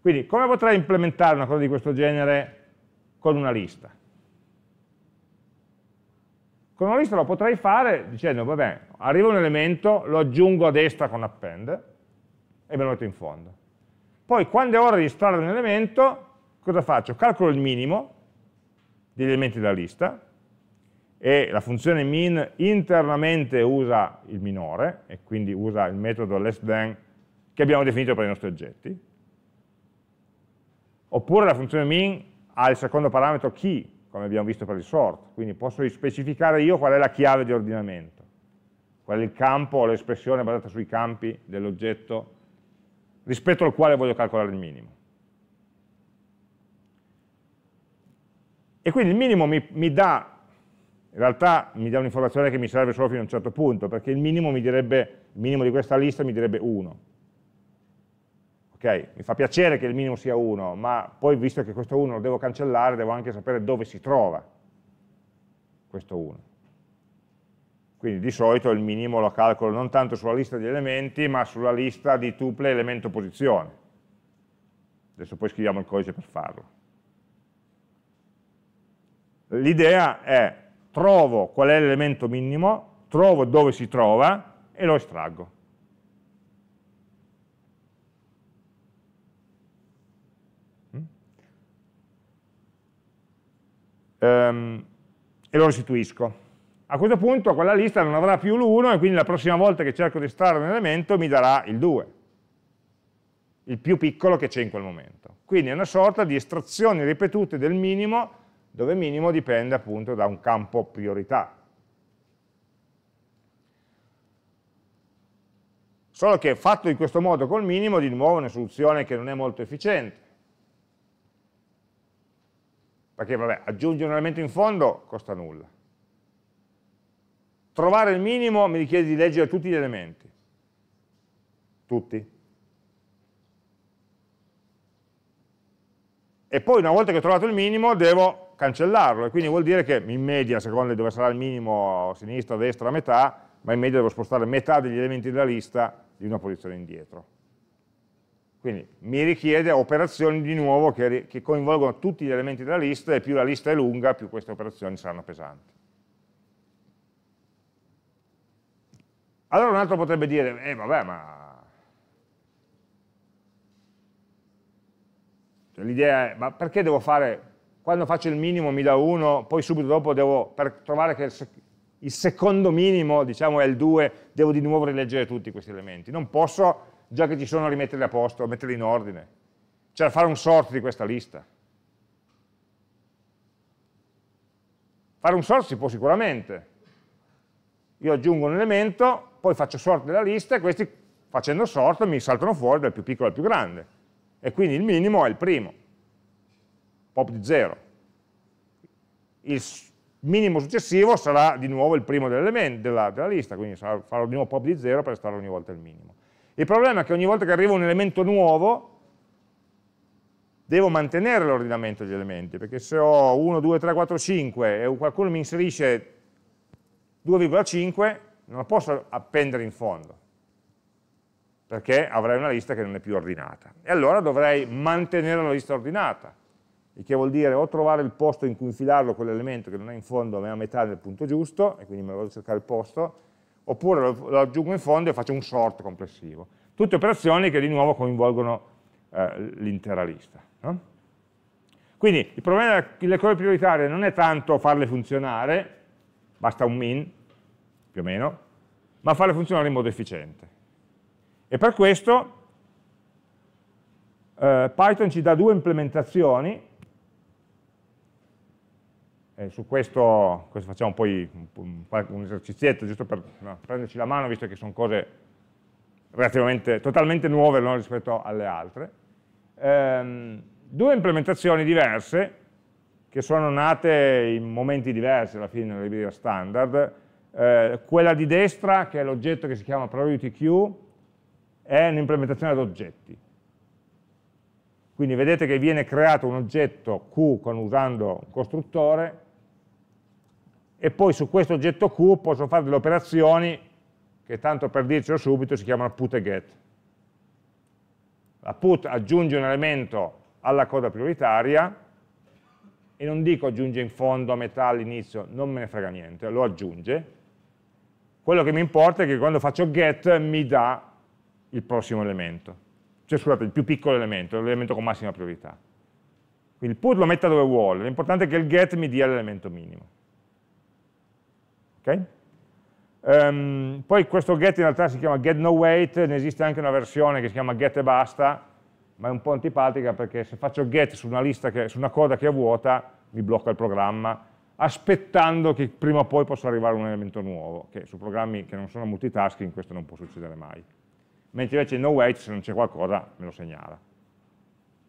Quindi, come potrei implementare una cosa di questo genere con una lista? Con una lista lo potrei fare dicendo, vabbè, arriva un elemento, lo aggiungo a destra con append e me lo metto in fondo. Poi quando è ora di estrarre un elemento, cosa faccio? Calcolo il minimo degli elementi della lista e la funzione min internamente usa il minore e quindi usa il metodo less than che abbiamo definito per i nostri oggetti. Oppure la funzione min ha il secondo parametro key come abbiamo visto per il sort, quindi posso specificare io qual è la chiave di ordinamento, qual è il campo o l'espressione basata sui campi dell'oggetto rispetto al quale voglio calcolare il minimo. E quindi il minimo mi, mi dà, in realtà mi dà un'informazione che mi serve solo fino a un certo punto, perché il minimo, direbbe, il minimo di questa lista mi direbbe 1, ok? Mi fa piacere che il minimo sia 1, ma poi visto che questo 1 lo devo cancellare, devo anche sapere dove si trova questo 1. Quindi di solito il minimo lo calcolo non tanto sulla lista di elementi, ma sulla lista di tuple elemento posizione. Adesso poi scriviamo il codice per farlo. L'idea è trovo qual è l'elemento minimo, trovo dove si trova e lo estraggo. ehm, e lo restituisco. A questo punto quella lista non avrà più l'1 e quindi la prossima volta che cerco di estrarre un elemento mi darà il 2, il più piccolo che c'è in quel momento. Quindi è una sorta di estrazioni ripetute del minimo, dove minimo dipende appunto da un campo priorità. Solo che fatto in questo modo col minimo, di nuovo è una soluzione che non è molto efficiente, perché vabbè, aggiungere un elemento in fondo costa nulla. Trovare il minimo mi richiede di leggere tutti gli elementi, tutti. E poi una volta che ho trovato il minimo devo cancellarlo, e quindi vuol dire che in media, secondo dove sarà il minimo, sinistra, destra, metà, ma in media devo spostare metà degli elementi della lista di una posizione indietro. Quindi mi richiede operazioni di nuovo che, che, coinvolgono tutti gli elementi della lista e più la lista è lunga, più queste operazioni saranno pesanti. Allora un altro potrebbe dire, eh vabbè ma... Cioè, L'idea è, ma perché devo fare, quando faccio il minimo mi dà 1, poi subito dopo devo, per trovare che il, sec il secondo minimo, diciamo, è il 2, devo di nuovo rileggere tutti questi elementi. Non posso già che ci sono a rimetterli a posto, a metterli in ordine, cioè a fare un sort di questa lista. Fare un sort si può sicuramente. Io aggiungo un elemento, poi faccio sort della lista e questi facendo sort mi saltano fuori dal più piccolo al più grande. E quindi il minimo è il primo, pop di zero. Il minimo successivo sarà di nuovo il primo dell della, della, lista, quindi sarà, farò di nuovo pop di zero per stare ogni volta il minimo. Il problema è che ogni volta che arriva un elemento nuovo, devo mantenere l'ordinamento degli elementi, perché se ho 1, 2, 3, 4, 5 e qualcuno mi inserisce 2,5, non la posso appendere in fondo, perché avrei una lista che non è più ordinata. E allora dovrei mantenere la lista ordinata, il che vuol dire o trovare il posto in cui infilarlo quell'elemento che non è in fondo ma è a metà del punto giusto, e quindi me lo vado a cercare il posto, oppure lo, lo, aggiungo in fondo e faccio un sort complessivo. Tutte operazioni che di nuovo coinvolgono eh, l'intera lista. No? Quindi il problema delle cose prioritarie non è tanto farle funzionare, basta un min, più o meno, ma farle funzionare in modo efficiente. E per questo eh, Python ci dà due implementazioni eh, su questo, questo, facciamo poi un, esercizietto giusto per no, prenderci la mano, visto che sono cose relativamente, totalmente nuove no, rispetto alle altre. Ehm, due implementazioni diverse che sono nate in momenti diversi alla fine nella libreria standard. Eh, quella di destra, che è l'oggetto che si chiama priority queue, è un'implementazione ad oggetti quindi vedete che viene creato un oggetto Q con, usando un costruttore e poi su questo oggetto Q posso fare delle operazioni che tanto per dircelo subito si chiamano put e get. La put aggiunge un elemento alla coda prioritaria e non dico aggiunge in fondo, a metà, all'inizio, non me ne frega niente, lo aggiunge. Quello che mi importa è che quando faccio get mi dà il prossimo elemento cioè scusate, il più piccolo elemento, l'elemento con massima priorità. Quindi il put lo metta dove vuole, l'importante è che il get mi dia l'elemento minimo. Okay? Um, poi questo get in realtà si chiama get no weight, ne esiste anche una versione che si chiama get e basta, ma è un po' antipatica perché se faccio get su una, lista che, su una coda che è vuota mi blocca il programma aspettando che prima o poi possa arrivare un elemento nuovo, che su programmi che non sono multitasking questo non può succedere mai mentre invece no wait se non c'è qualcosa me lo segnala.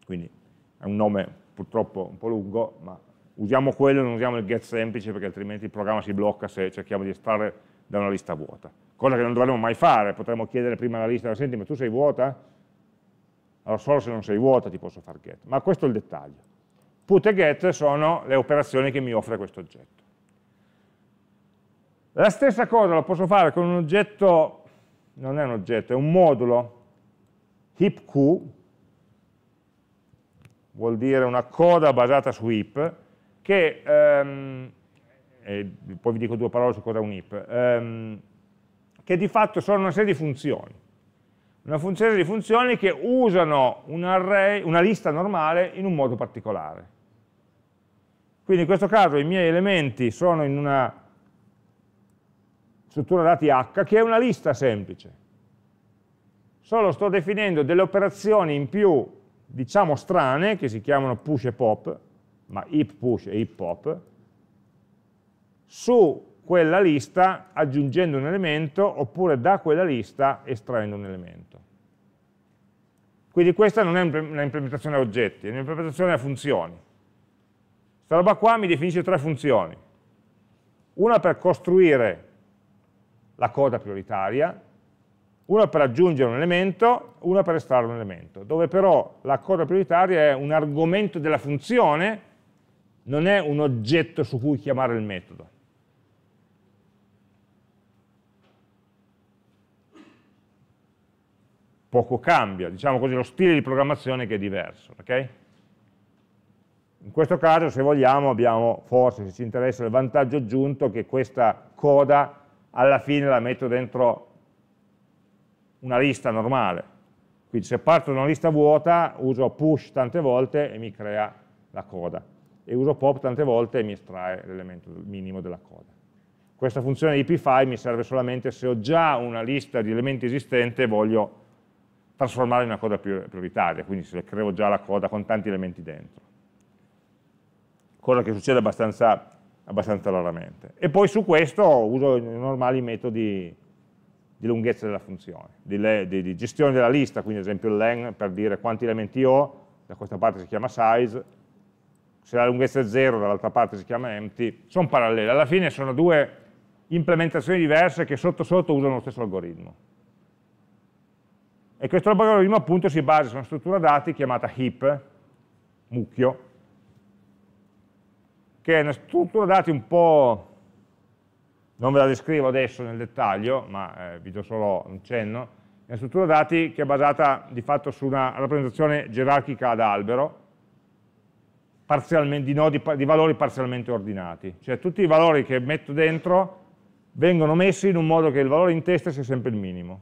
Quindi è un nome purtroppo un po' lungo, ma usiamo quello non usiamo il get semplice perché altrimenti il programma si blocca se cerchiamo di estrarre da una lista vuota. Cosa che non dovremmo mai fare, potremmo chiedere prima alla lista, senti ma tu sei vuota? Allora solo se non sei vuota ti posso fare get. Ma questo è il dettaglio. Put e get sono le operazioni che mi offre questo oggetto. La stessa cosa la posso fare con un oggetto non è un oggetto, è un modulo, hip Q, vuol dire una coda basata su hip, che, ehm, poi vi dico due parole su cosa è un hip, ehm, che di fatto sono una serie di funzioni, una funzione di funzioni che usano un array, una lista normale in un modo particolare. Quindi in questo caso i miei elementi sono in una struttura dati H, che è una lista semplice. Solo sto definendo delle operazioni in più, diciamo strane, che si chiamano push e pop, ma hip push e hip pop, su quella lista aggiungendo un elemento oppure da quella lista estraendo un elemento. Quindi questa non è un'implementazione a oggetti, è un'implementazione a funzioni. Questa roba qua mi definisce tre funzioni. Una per costruire la coda prioritaria, una per aggiungere un elemento, una per estrarre un elemento, dove però la coda prioritaria è un argomento della funzione, non è un oggetto su cui chiamare il metodo. Poco cambia, diciamo così, lo stile di programmazione che è diverso, ok? In questo caso, se vogliamo, abbiamo forse, se ci interessa, il vantaggio aggiunto che questa coda alla fine la metto dentro una lista normale. Quindi se parto da una lista vuota uso push tante volte e mi crea la coda e uso pop tante volte e mi estrae l'elemento minimo della coda. Questa funzione di pfile mi serve solamente se ho già una lista di elementi esistente e voglio trasformarla in una coda prioritaria, quindi se creo già la coda con tanti elementi dentro. Cosa che succede abbastanza abbastanza raramente. E poi su questo uso i normali metodi di lunghezza della funzione, di, le, di, di gestione della lista, quindi ad esempio il len per dire quanti elementi ho, da questa parte si chiama size, se la lunghezza è 0 dall'altra parte si chiama empty, sono parallele, alla fine sono due implementazioni diverse che sotto sotto usano lo stesso algoritmo. E questo algoritmo appunto si basa su una struttura dati chiamata heap, mucchio, che è una struttura dati un po', non ve la descrivo adesso nel dettaglio, ma eh, vi do solo un cenno, è una struttura dati che è basata di fatto su una rappresentazione gerarchica ad albero, di, nodi, di valori parzialmente ordinati, cioè tutti i valori che metto dentro vengono messi in un modo che il valore in testa sia sempre il minimo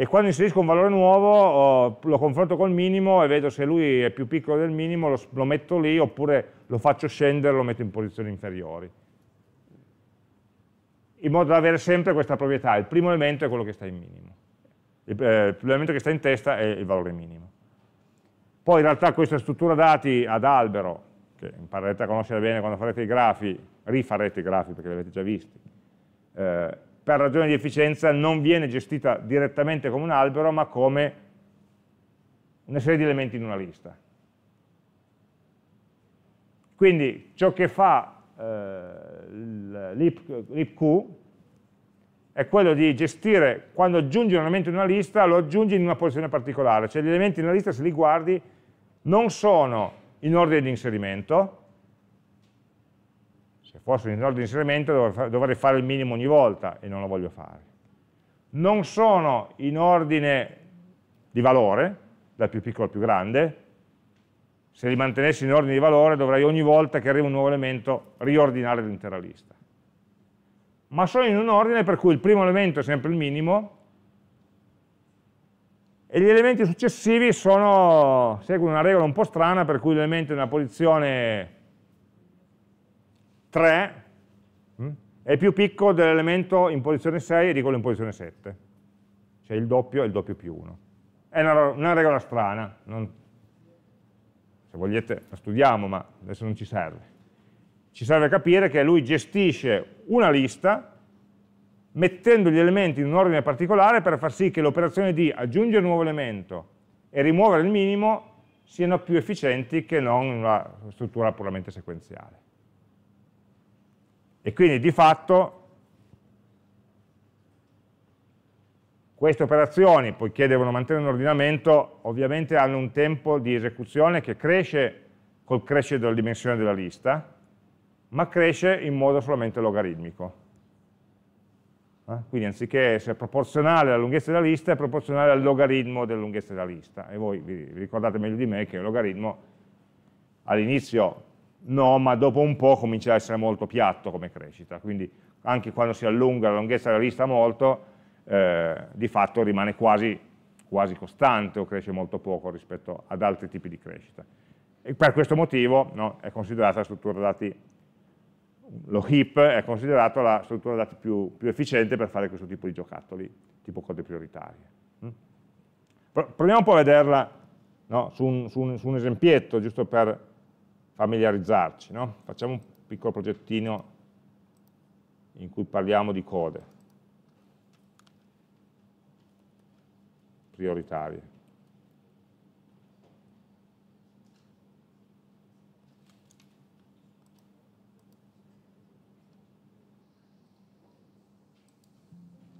e quando inserisco un valore nuovo lo confronto col minimo e vedo se lui è più piccolo del minimo, lo, lo metto lì oppure lo faccio scendere e lo metto in posizioni inferiori. In modo da avere sempre questa proprietà, il primo elemento è quello che sta in minimo, eh, l'elemento che sta in testa è il valore minimo. Poi in realtà questa struttura dati ad albero, che imparerete a conoscere bene quando farete i grafi, rifarete i grafi perché li avete già visti, eh, per ragioni di efficienza non viene gestita direttamente come un albero ma come una serie di elementi in una lista. Quindi ciò che fa eh, l'ipq è quello di gestire, quando aggiungi un elemento in una lista, lo aggiungi in una posizione particolare, cioè gli elementi in una lista, se li guardi, non sono in ordine di inserimento, se fosse in ordine di inserimento dovrei fare il minimo ogni volta e non lo voglio fare. Non sono in ordine di valore, dal più piccolo al più grande, se li mantenessi in ordine di valore dovrei ogni volta che arriva un nuovo elemento riordinare l'intera lista. Ma sono in un ordine per cui il primo elemento è sempre il minimo e gli elementi successivi sono, seguono una regola un po' strana per cui l'elemento è in una posizione 3 mm, è più piccolo dell'elemento in posizione 6 e di quello in posizione 7, cioè il doppio è il doppio più 1. È una, una regola strana, non, se vogliete la studiamo, ma adesso non ci serve. Ci serve capire che lui gestisce una lista mettendo gli elementi in un ordine particolare per far sì che l'operazione di aggiungere un nuovo elemento e rimuovere il minimo siano più efficienti che non in una struttura puramente sequenziale. E quindi di fatto queste operazioni, poiché devono mantenere un ordinamento, ovviamente hanno un tempo di esecuzione che cresce col crescere della dimensione della lista, ma cresce in modo solamente logaritmico. Eh? Quindi anziché essere proporzionale alla lunghezza della lista, è proporzionale al logaritmo della lunghezza della lista. E voi vi ricordate meglio di me che il logaritmo all'inizio no, ma dopo un po' comincia ad essere molto piatto come crescita, quindi anche quando si allunga la lunghezza della lista molto, eh, di fatto rimane quasi, quasi, costante o cresce molto poco rispetto ad altri tipi di crescita. E per questo motivo no, è considerata la struttura dati, lo HIP è considerato la struttura dati più, più efficiente per fare questo tipo di giocattoli, tipo code prioritarie. Mm? Proviamo un po' a vederla no, su, un, su, un, su un esempietto, giusto per familiarizzarci, no? facciamo un piccolo progettino in cui parliamo di code prioritarie.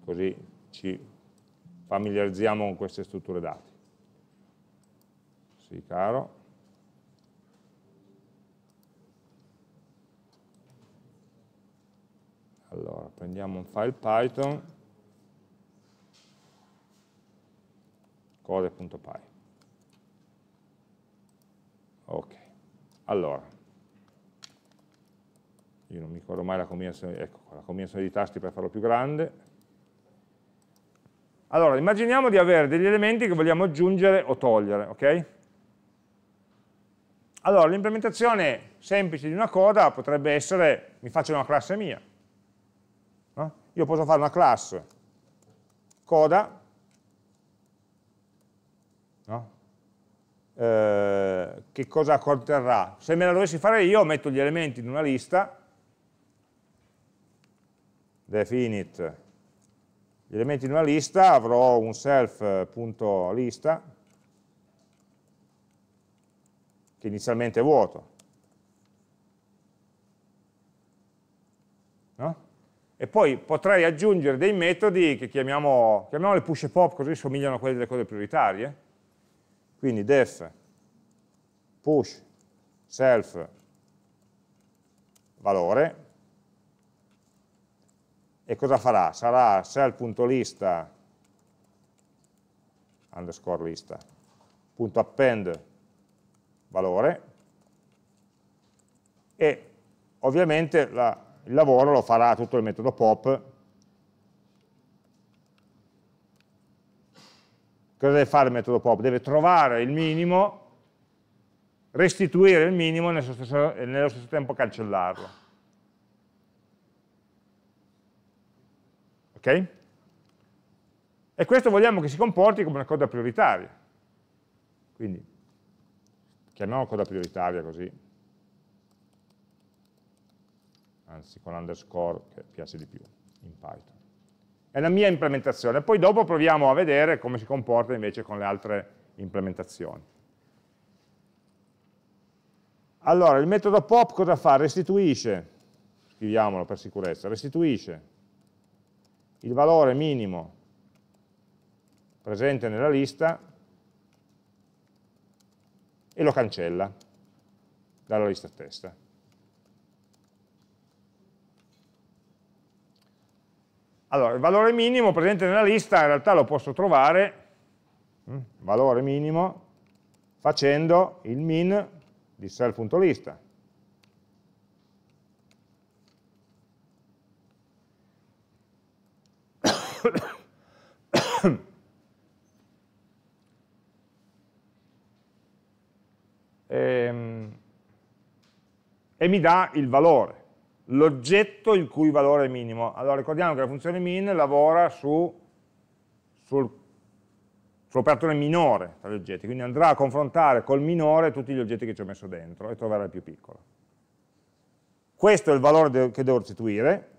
Così ci familiarizziamo con queste strutture dati. Sì, caro. Allora, prendiamo un file Python, code.py. Ok, allora, io non mi ricordo mai la combinazione, ecco, la combinazione di tasti per farlo più grande. Allora, immaginiamo di avere degli elementi che vogliamo aggiungere o togliere, ok? Allora, l'implementazione semplice di una coda potrebbe essere, mi faccio una classe mia, No? Io posso fare una class coda, no? eh, che cosa conterrà? Se me la dovessi fare io metto gli elementi in una lista, definite gli elementi in una lista, avrò un self.lista che inizialmente è vuoto. No? e poi potrei aggiungere dei metodi che chiamiamo, chiamiamole push e pop, così somigliano a quelle delle cose prioritarie. Quindi def push self valore e cosa farà? Sarà self.lista underscore lista punto append valore e ovviamente la il lavoro lo farà tutto il metodo pop. Cosa deve fare il metodo pop? Deve trovare il minimo, restituire il minimo e nello stesso, tempo cancellarlo. Ok? E questo vogliamo che si comporti come una coda prioritaria. Quindi, chiamiamola coda prioritaria così, anzi con underscore che piace di più in Python. È la mia implementazione, poi dopo proviamo a vedere come si comporta invece con le altre implementazioni. Allora, il metodo pop cosa fa? Restituisce, scriviamolo per sicurezza, restituisce il valore minimo presente nella lista e lo cancella dalla lista stessa. Allora, il valore minimo presente nella lista in realtà lo posso trovare, mm, valore minimo, facendo il min di self.lista. e, ehm, e mi dà il valore l'oggetto il cui valore è minimo. Allora ricordiamo che la funzione min lavora su, sul, sull'operatore minore tra gli oggetti, quindi andrà a confrontare col minore tutti gli oggetti che ci ho messo dentro e troverà il più piccolo. Questo è il valore che devo restituire,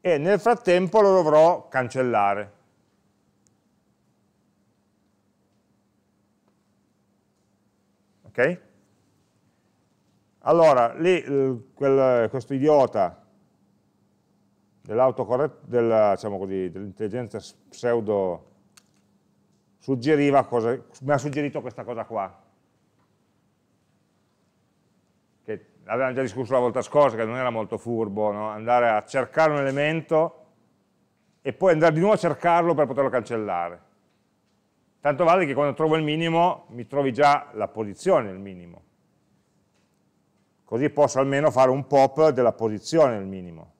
e nel frattempo lo dovrò cancellare. ok? Allora, lì eh, quel, questo idiota diciamo dell'intelligenza diciamo dell pseudo suggeriva cosa, mi ha suggerito questa cosa qua, che avevamo già discusso la volta scorsa, che non era molto furbo, no? andare a cercare un elemento e poi andare di nuovo a cercarlo per poterlo cancellare Tanto vale che quando trovo il minimo mi trovi già la posizione del minimo. Così posso almeno fare un pop della posizione del minimo,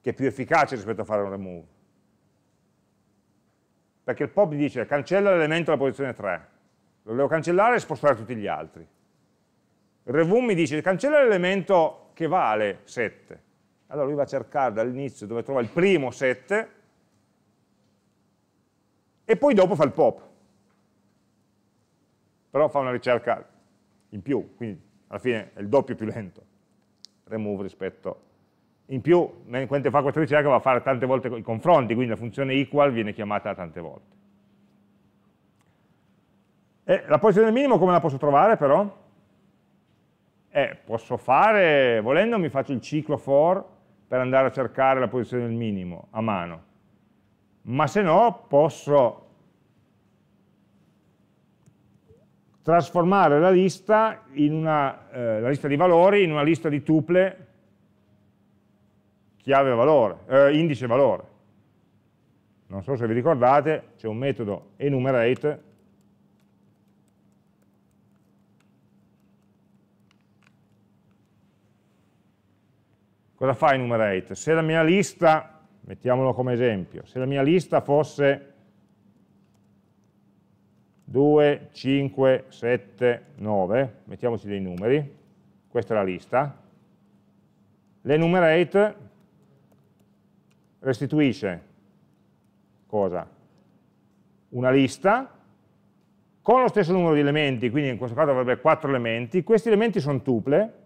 che è più efficace rispetto a fare un remove. Perché il pop dice cancella l'elemento alla posizione 3, lo devo cancellare e spostare tutti gli altri. Il remove mi dice cancella l'elemento che vale 7, allora lui va a cercare dall'inizio dove trova il primo 7 e poi dopo fa il pop. Però fa una ricerca in più, quindi alla fine è il doppio più lento, remove rispetto. In più, mentre fa questa ricerca va a fare tante volte i confronti, quindi la funzione equal viene chiamata tante volte. E la posizione minimo come la posso trovare però? Eh, posso fare, volendo mi faccio il ciclo for per andare a cercare la posizione del minimo a mano ma se no posso trasformare la lista, una, eh, la lista, di valori in una lista di tuple chiave valore, eh, indice valore. Non so se vi ricordate, c'è un metodo enumerate Cosa fa enumerate? Se la mia lista mettiamolo come esempio, se la mia lista fosse 2, 5, 7, 9, mettiamoci dei numeri, questa è la lista, l'enumerate restituisce cosa? Una lista con lo stesso numero di elementi, quindi in questo caso avrebbe 4 elementi, questi elementi sono tuple,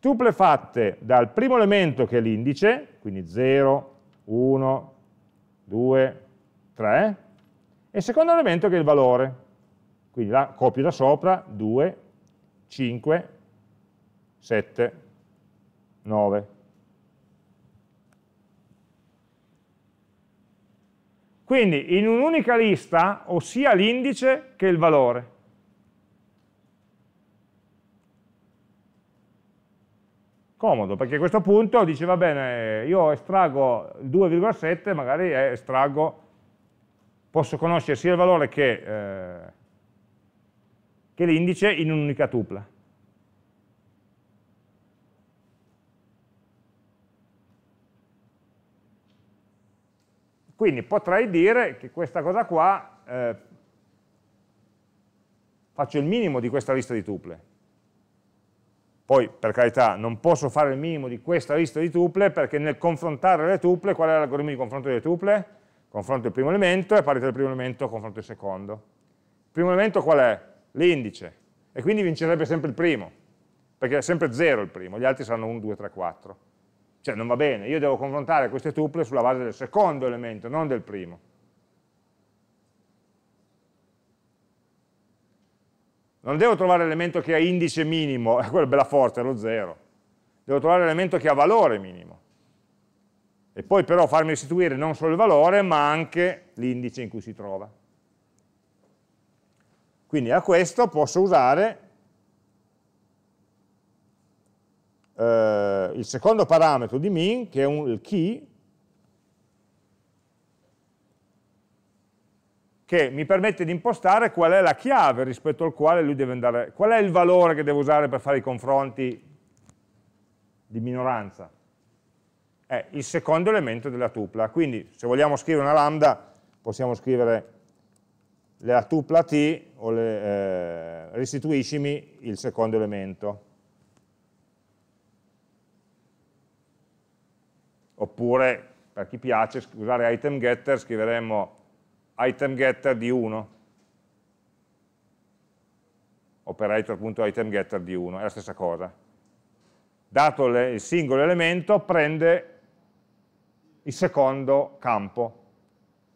tuple fatte dal primo elemento che è l'indice, quindi 0, 1, 2, 3, e il secondo elemento che è il valore, quindi la copio da sopra, 2, 5, 7, 9. Quindi in un'unica lista ho sia l'indice che il valore. comodo, perché a questo punto dice va bene, io estraggo il 2,7, magari eh, estraggo, posso conoscere sia il valore che, eh, che l'indice in un'unica tupla. Quindi potrei dire che questa cosa qua eh, faccio il minimo di questa lista di tuple. Poi, per carità, non posso fare il minimo di questa lista di tuple perché nel confrontare le tuple, qual è l'algoritmo di confronto delle tuple? Confronto il primo elemento e parità del primo elemento, confronto il secondo. Il primo elemento qual è? L'indice. E quindi vincerebbe sempre il primo, perché è sempre 0 il primo, gli altri saranno 1, 2, 3, 4. Cioè non va bene, io devo confrontare queste tuple sulla base del secondo elemento, non del primo. Non devo trovare l'elemento che ha indice minimo, eh, è quello bella forte, è lo zero. Devo trovare l'elemento che ha valore minimo. E poi però farmi restituire non solo il valore, ma anche l'indice in cui si trova. Quindi a questo posso usare eh, il secondo parametro di min, che è un, il key, che mi permette di impostare qual è la chiave rispetto al quale lui deve andare, qual è il valore che devo usare per fare i confronti di minoranza. È il secondo elemento della tupla, quindi se vogliamo scrivere una lambda possiamo scrivere la tupla t o le, eh, restituiscimi il secondo elemento. Oppure, per chi piace, usare item getter scriveremmo item getter di 1 operator.itemGetter di 1 è la stessa cosa dato le, il singolo elemento prende il secondo campo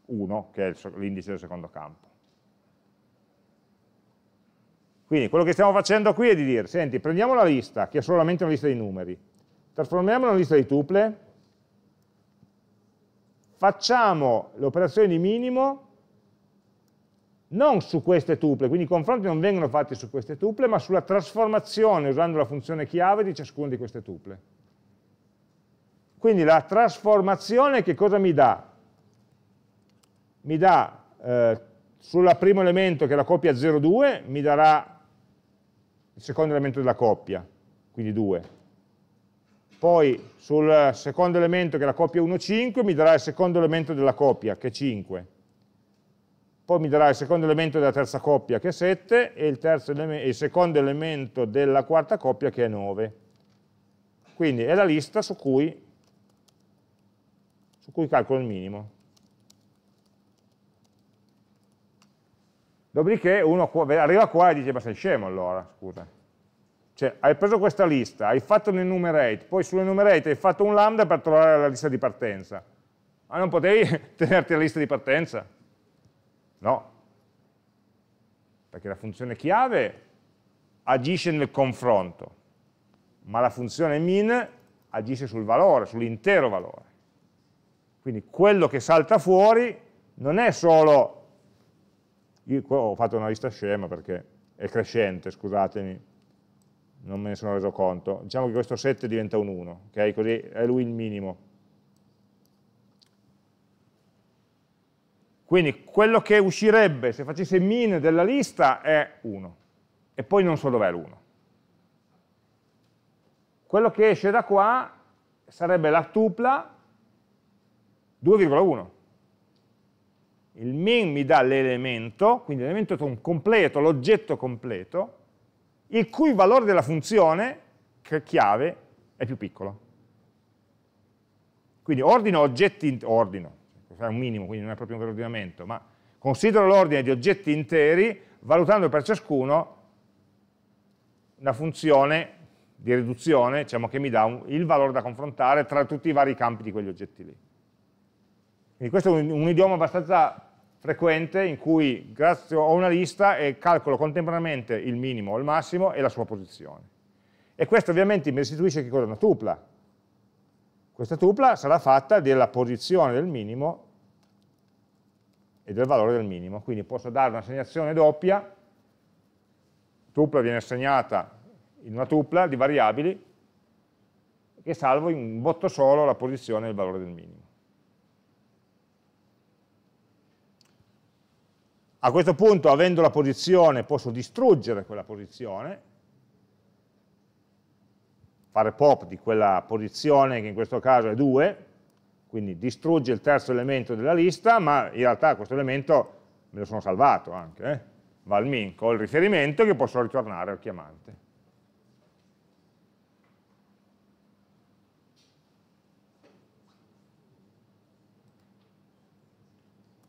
1 che è l'indice del secondo campo quindi quello che stiamo facendo qui è di dire senti prendiamo la lista che è solamente una lista di numeri trasformiamola in una lista di tuple facciamo l'operazione di minimo non su queste tuple, quindi i confronti non vengono fatti su queste tuple, ma sulla trasformazione usando la funzione chiave di ciascuna di queste tuple. Quindi la trasformazione che cosa mi dà? Mi dà eh, sul primo elemento che è la coppia 0,2, mi darà il secondo elemento della coppia, quindi 2. Poi sul secondo elemento che è la coppia 1,5 mi darà il secondo elemento della coppia, che è 5 poi mi darà il secondo elemento della terza coppia che è 7 e il, elemento, il, secondo elemento della quarta coppia che è 9. Quindi è la lista su cui, su cui calcolo il minimo. Dopodiché uno arriva qua e dice ma sei scemo allora, scusa. Cioè hai preso questa lista, hai fatto un enumerate, poi sull'enumerate hai fatto un lambda per trovare la lista di partenza. Ma non potevi tenerti la lista di partenza? No, perché la funzione chiave agisce nel confronto, ma la funzione min agisce sul valore, sull'intero valore. Quindi quello che salta fuori non è solo, io ho fatto una lista scema perché è crescente, scusatemi, non me ne sono reso conto, diciamo che questo 7 diventa un 1, ok? Così è lui il minimo, Quindi quello che uscirebbe se facesse min della lista è 1 e poi non so dov'è l'1. Quello che esce da qua sarebbe la tupla 2,1. Il min mi dà l'elemento, quindi l'elemento completo, l'oggetto completo, il cui valore della funzione chiave è più piccolo. Quindi ordino oggetti, ordino, è un minimo, quindi non è proprio un ordinamento, ma considero l'ordine di oggetti interi valutando per ciascuno una funzione di riduzione diciamo, che mi dà un, il valore da confrontare tra tutti i vari campi di quegli oggetti lì. Quindi questo è un, un idioma abbastanza frequente in cui grazie, ho una lista e calcolo contemporaneamente il minimo o il massimo e la sua posizione. E questo ovviamente mi restituisce che cosa? Una tupla, questa tupla sarà fatta della posizione del minimo e del valore del minimo, quindi posso dare un'assegnazione doppia, tupla viene assegnata in una tupla di variabili che salvo in un botto solo la posizione e il valore del minimo. A questo punto, avendo la posizione, posso distruggere quella posizione, fare pop di quella posizione che in questo caso è 2, quindi distrugge il terzo elemento della lista, ma in realtà questo elemento me lo sono salvato anche, eh? va al min col riferimento che posso ritornare al chiamante.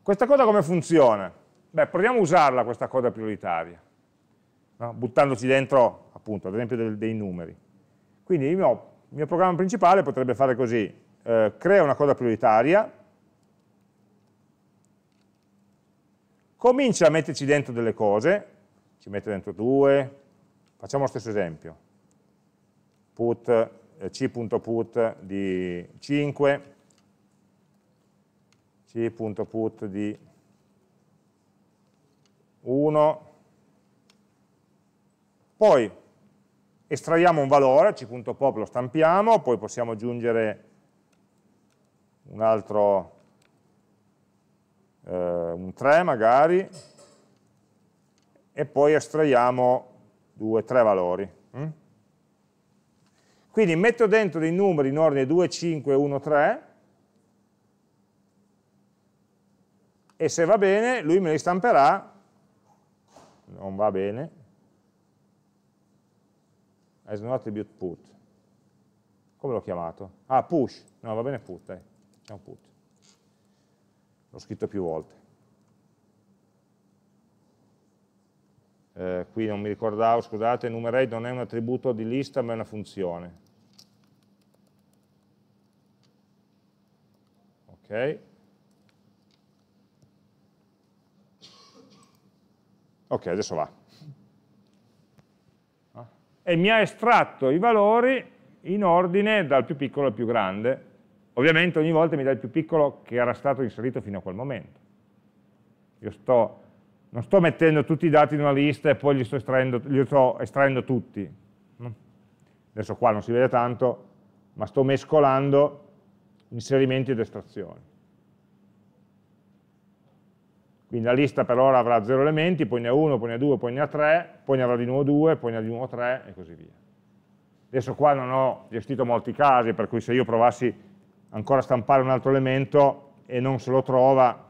Questa cosa come funziona? Beh, proviamo a usarla questa coda prioritaria, no? buttandoci dentro, appunto, ad esempio dei numeri. Quindi il mio, mio programma principale potrebbe fare così, eh, crea una coda prioritaria, comincia a metterci dentro delle cose, ci mette dentro due, facciamo lo stesso esempio, put, eh, c.put di 5, c.put di 1, poi estraiamo un valore, c.pop lo stampiamo, poi possiamo aggiungere un altro, eh, un 3 magari, e poi estraiamo 2, 3 valori. Mm? Quindi metto dentro dei numeri in ordine 2, 5, 1, 3, e se va bene lui me li stamperà, non va bene, as no attribute put. Come l'ho chiamato? Ah, push. No, va bene put, dai. È un put. L'ho scritto più volte. Eh, qui non mi ricordavo, scusate, numerate non è un attributo di lista ma è una funzione. Ok. Ok, adesso va e mi ha estratto i valori in ordine dal più piccolo al più grande. Ovviamente ogni volta mi dà il più piccolo che era stato inserito fino a quel momento. Io sto, non sto mettendo tutti i dati in una lista e poi li sto estraendo, li sto estraendo tutti. Adesso qua non si vede tanto, ma sto mescolando inserimenti ed estrazioni. Quindi la lista per ora avrà 0 elementi, poi ne ha 1, poi ne ha 2, poi ne ha 3, poi ne avrà di nuovo 2, poi ne ha di nuovo 3 e così via. Adesso qua non ho gestito molti casi, per cui se io provassi ancora a stampare un altro elemento e non se lo trova,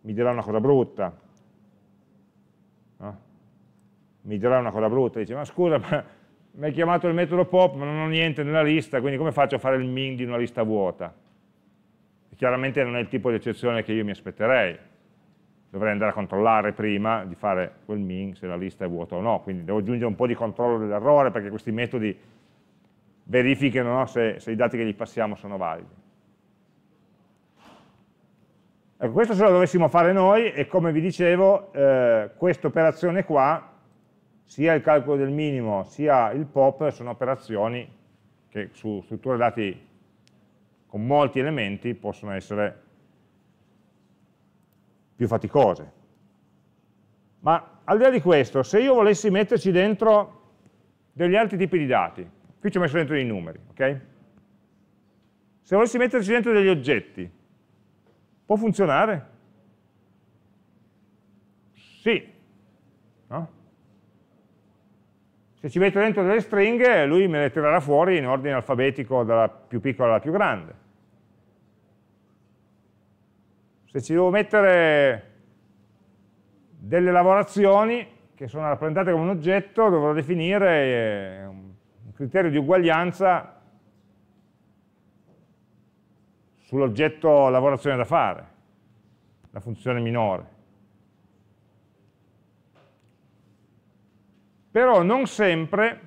mi dirà una cosa brutta. No? Mi dirà una cosa brutta, dice ma scusa, ma mi hai chiamato il metodo pop ma non ho niente nella lista, quindi come faccio a fare il min di una lista vuota? chiaramente non è il tipo di eccezione che io mi aspetterei dovrei andare a controllare prima di fare quel min se la lista è vuota o no, quindi devo aggiungere un po' di controllo dell'errore perché questi metodi verifichino no, se, se, i dati che gli passiamo sono validi. Ecco, questo se lo dovessimo fare noi e come vi dicevo, eh, questa operazione qua, sia il calcolo del minimo sia il pop, sono operazioni che su strutture dati con molti elementi possono essere più faticose. Ma al di là di questo, se io volessi metterci dentro degli altri tipi di dati, qui ci ho messo dentro dei numeri, ok? Se volessi metterci dentro degli oggetti, può funzionare? Sì. No? Se ci metto dentro delle stringhe, lui me le tirerà fuori in ordine alfabetico dalla più piccola alla più grande se ci devo mettere delle lavorazioni che sono rappresentate come un oggetto, dovrò definire eh, un criterio di uguaglianza sull'oggetto lavorazione da fare, la funzione minore. Però non sempre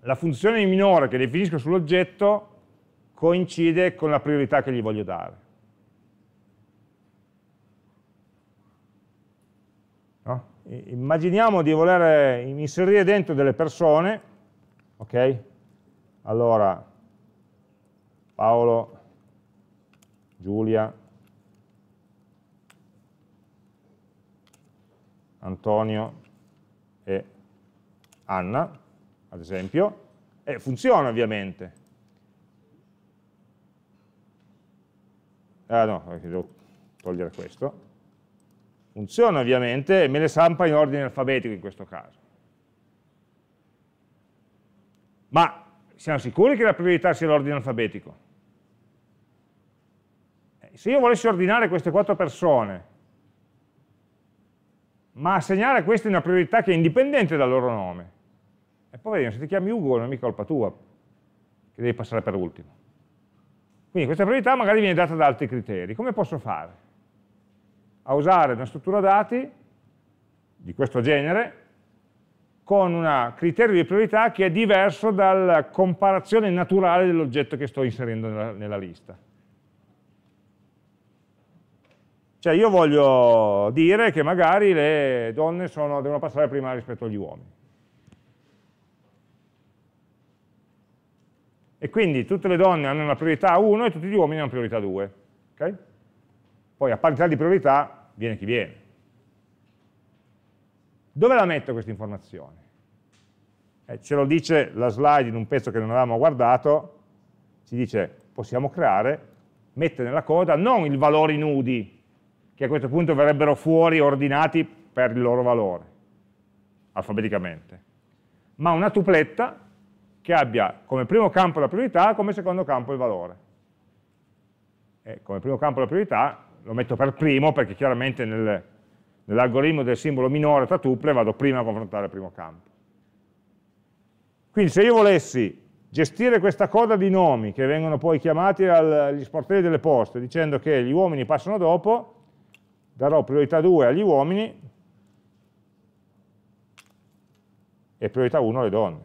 la funzione minore che definisco sull'oggetto coincide con la priorità che gli voglio dare. immaginiamo di voler inserire dentro delle persone, ok? Allora, Paolo, Giulia, Antonio e Anna, ad esempio, e funziona ovviamente. Ah no, eh, devo togliere questo funziona ovviamente, e me le stampa in ordine alfabetico in questo caso. Ma siamo sicuri che la priorità sia l'ordine alfabetico? Eh, se io volessi ordinare queste quattro persone, ma assegnare a queste una priorità che è indipendente dal loro nome, e eh, poi se ti chiami Ugo non è mica colpa tua, che devi passare per ultimo. Quindi questa priorità magari viene data da altri criteri. Come posso fare? a usare una struttura dati di questo genere con un criterio di priorità che è diverso dalla comparazione naturale dell'oggetto che sto inserendo nella, nella lista. Cioè io voglio dire che magari le donne sono, devono passare prima rispetto agli uomini. E quindi tutte le donne hanno una priorità 1 e tutti gli uomini hanno una priorità 2. Okay? Poi a parità di priorità viene chi viene. Dove la metto questa informazione? Eh, ce lo dice la slide in un pezzo che non avevamo guardato, ci dice possiamo creare, mettere nella coda non i valori nudi, che a questo punto verrebbero fuori ordinati per il loro valore, alfabeticamente, ma una tupletta che abbia come primo campo la priorità come secondo campo il valore. E eh, come primo campo la priorità lo metto per primo perché chiaramente nel, nell'algoritmo del simbolo minore tra tuple vado prima a confrontare il primo campo. Quindi se io volessi gestire questa coda di nomi che vengono poi chiamati agli sportelli delle poste dicendo che gli uomini passano dopo, darò priorità 2 agli uomini e priorità 1 alle donne.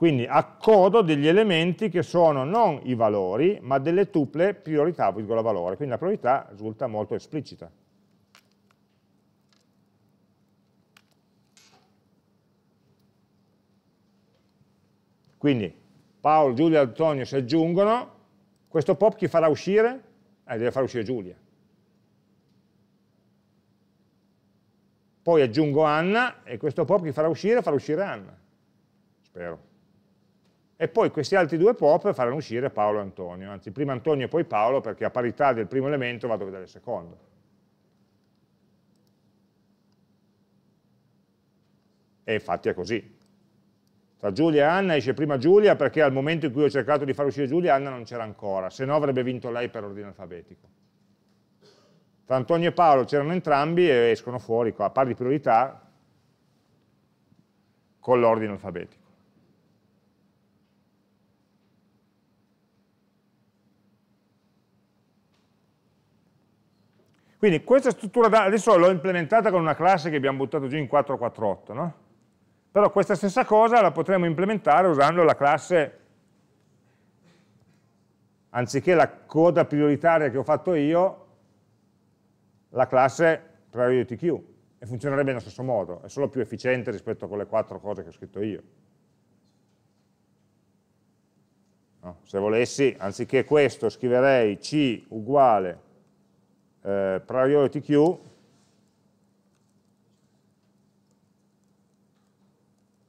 Quindi accodo degli elementi che sono non i valori, ma delle tuple priorità, virgola valore. Quindi la priorità risulta molto esplicita. Quindi Paolo, Giulia e Antonio si aggiungono, questo pop chi farà uscire? Eh, deve far uscire Giulia. Poi aggiungo Anna e questo pop chi farà uscire? Farà uscire Anna, spero e poi questi altri due pop faranno uscire Paolo e Antonio, anzi prima Antonio e poi Paolo perché a parità del primo elemento vado a vedere il secondo. E infatti è così. Tra Giulia e Anna esce prima Giulia perché al momento in cui ho cercato di far uscire Giulia Anna non c'era ancora, se no avrebbe vinto lei per ordine alfabetico. Tra Antonio e Paolo c'erano entrambi e escono fuori a pari priorità con l'ordine alfabetico. Quindi questa struttura dati, adesso l'ho implementata con una classe che abbiamo buttato giù in 448, no? però questa stessa cosa la potremmo implementare usando la classe, anziché la coda prioritaria che ho fatto io, la classe priority PriorityQ, e funzionerebbe nello stesso modo, è solo più efficiente rispetto a quelle quattro cose che ho scritto io. No? Se volessi, anziché questo, scriverei C uguale eh, priority queue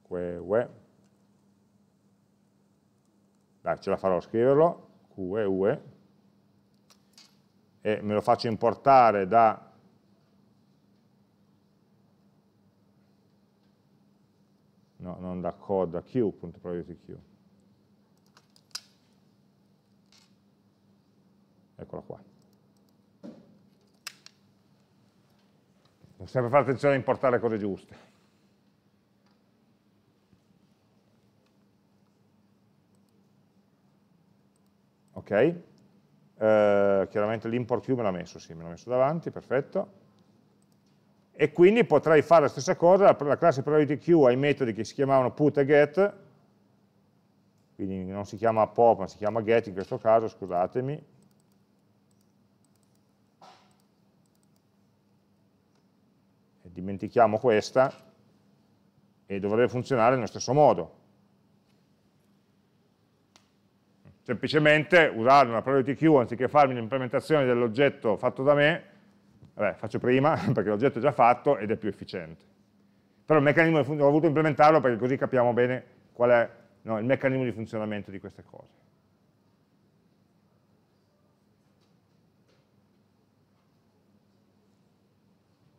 QEUE dai ce la farò a scriverlo QEUE e me lo faccio importare da no, non da code, da queue eccola qua sempre fare attenzione a importare le cose giuste. Ok? Eh, chiaramente l'import queue me l'ha messo, sì, me l'ha messo davanti, perfetto. E quindi potrei fare la stessa cosa, la classe priority queue ha i metodi che si chiamavano put e get, quindi non si chiama pop ma si chiama get in questo caso, scusatemi, dimentichiamo questa e dovrebbe funzionare nello stesso modo. Semplicemente usare una priority queue anziché farmi l'implementazione dell'oggetto fatto da me, vabbè, faccio prima perché l'oggetto è già fatto ed è più efficiente. Però il meccanismo ho voluto implementarlo perché così capiamo bene qual è no, il meccanismo di funzionamento di queste cose.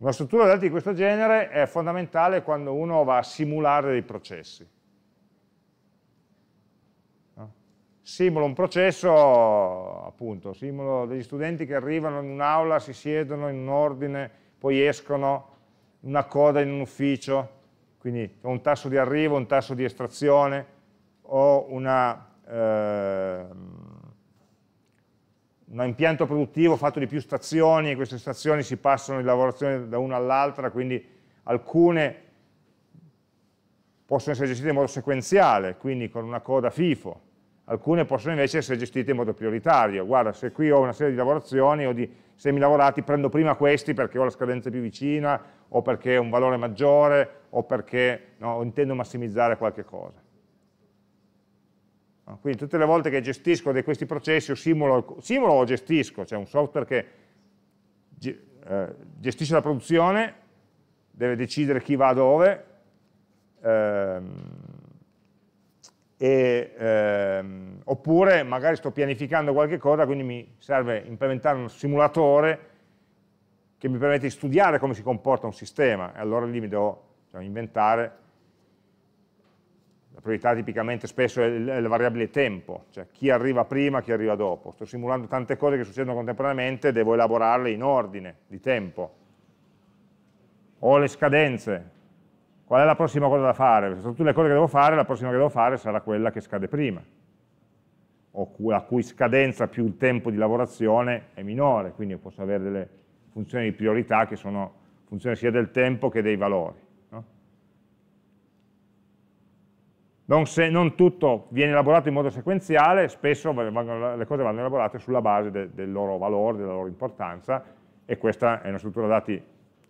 Una struttura dati di questo genere è fondamentale quando uno va a simulare dei processi. Simulo un processo, appunto, simulo degli studenti che arrivano in un'aula, si siedono in un ordine, poi escono, una coda in un ufficio, quindi ho un tasso di arrivo, un tasso di estrazione, ho una... Eh, un impianto produttivo fatto di più stazioni e queste stazioni si passano in lavorazione da una all'altra, quindi alcune possono essere gestite in modo sequenziale, quindi con una coda FIFO, alcune possono invece essere gestite in modo prioritario. Guarda, se qui ho una serie di lavorazioni o di semilavorati, prendo prima questi perché ho la scadenza più vicina o perché è un valore maggiore o perché no, intendo massimizzare qualche cosa. Ah, quindi tutte le volte che gestisco di questi processi o simulo, simulo o gestisco, cioè un software che eh, gestisce la produzione, deve decidere chi va dove ehm, e, ehm, oppure magari sto pianificando qualche cosa, quindi mi serve implementare un simulatore che mi permette di studiare come si comporta un sistema e allora lì mi devo cioè, inventare priorità tipicamente spesso è la variabile tempo, cioè chi arriva prima, chi arriva dopo. Sto simulando tante cose che succedono contemporaneamente, devo elaborarle in ordine di tempo. Ho le scadenze. Qual è la prossima cosa da fare? Se sono tutte le cose che devo fare, la prossima che devo fare sarà quella che scade prima, o la cui scadenza più il tempo di lavorazione è minore, quindi posso avere delle funzioni di priorità che sono funzioni sia del tempo che dei valori. non, se, non, tutto viene elaborato in modo sequenziale, spesso vanno, le cose vanno elaborate sulla base de, del loro valore, della loro importanza e questa è una struttura dati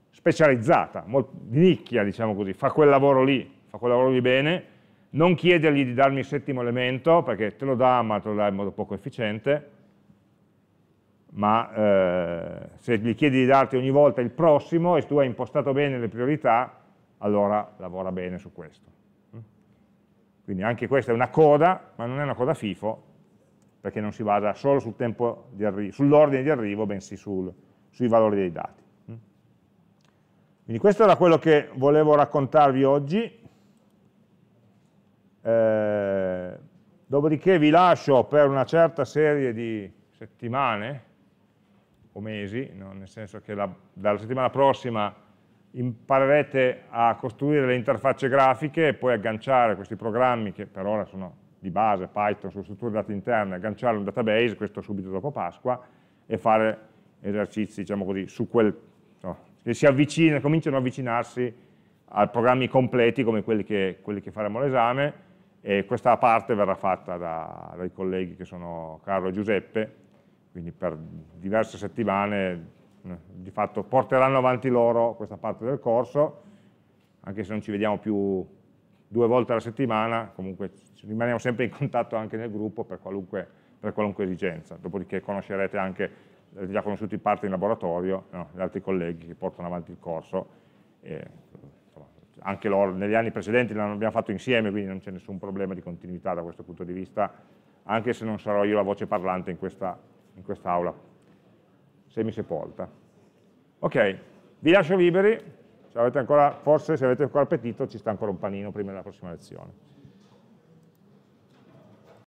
specializzata, di nicchia diciamo così, fa quel lavoro lì, fa quel lavoro lì bene, non chiedergli di darmi il settimo elemento perché te lo dà ma te lo dà in modo poco efficiente, ma eh, se gli chiedi di darti ogni volta il prossimo e se tu hai impostato bene le priorità, allora lavora bene su questo. Quindi anche questa è una coda, ma non è una coda FIFO, perché non si basa solo sul di sull'ordine di arrivo, bensì sul, sui valori dei dati. Mm. Quindi questo era quello che volevo raccontarvi oggi. Eh, dopodiché vi lascio per una certa serie di settimane o mesi, no? nel senso che la, dalla settimana prossima imparerete a costruire le interfacce grafiche e poi agganciare questi programmi che per ora sono di base Python su strutture di dati interne, agganciare un database, questo subito dopo Pasqua, e fare esercizi, diciamo così, su quel, no, che si avvicina, cominciano ad avvicinarsi a programmi completi come quelli che, quelli che faremo l'esame, e questa parte verrà fatta da, dai colleghi che sono Carlo e Giuseppe, quindi per diverse settimane di fatto porteranno avanti loro questa parte del corso, anche se non ci vediamo più due volte alla settimana, comunque rimaniamo sempre in contatto anche nel gruppo per qualunque, per qualunque esigenza, dopodiché conoscerete anche, avete già conosciuto in parte in laboratorio, no, gli altri colleghi che portano avanti il corso, e, insomma, anche loro negli anni precedenti l'abbiamo fatto insieme, quindi non c'è nessun problema di continuità da questo punto di vista, anche se non sarò io la voce parlante in questa in quest'aula semisepolta. Ok, vi lascio liberi, se avete ancora, forse se avete ancora appetito ci sta ancora un panino prima della prossima lezione.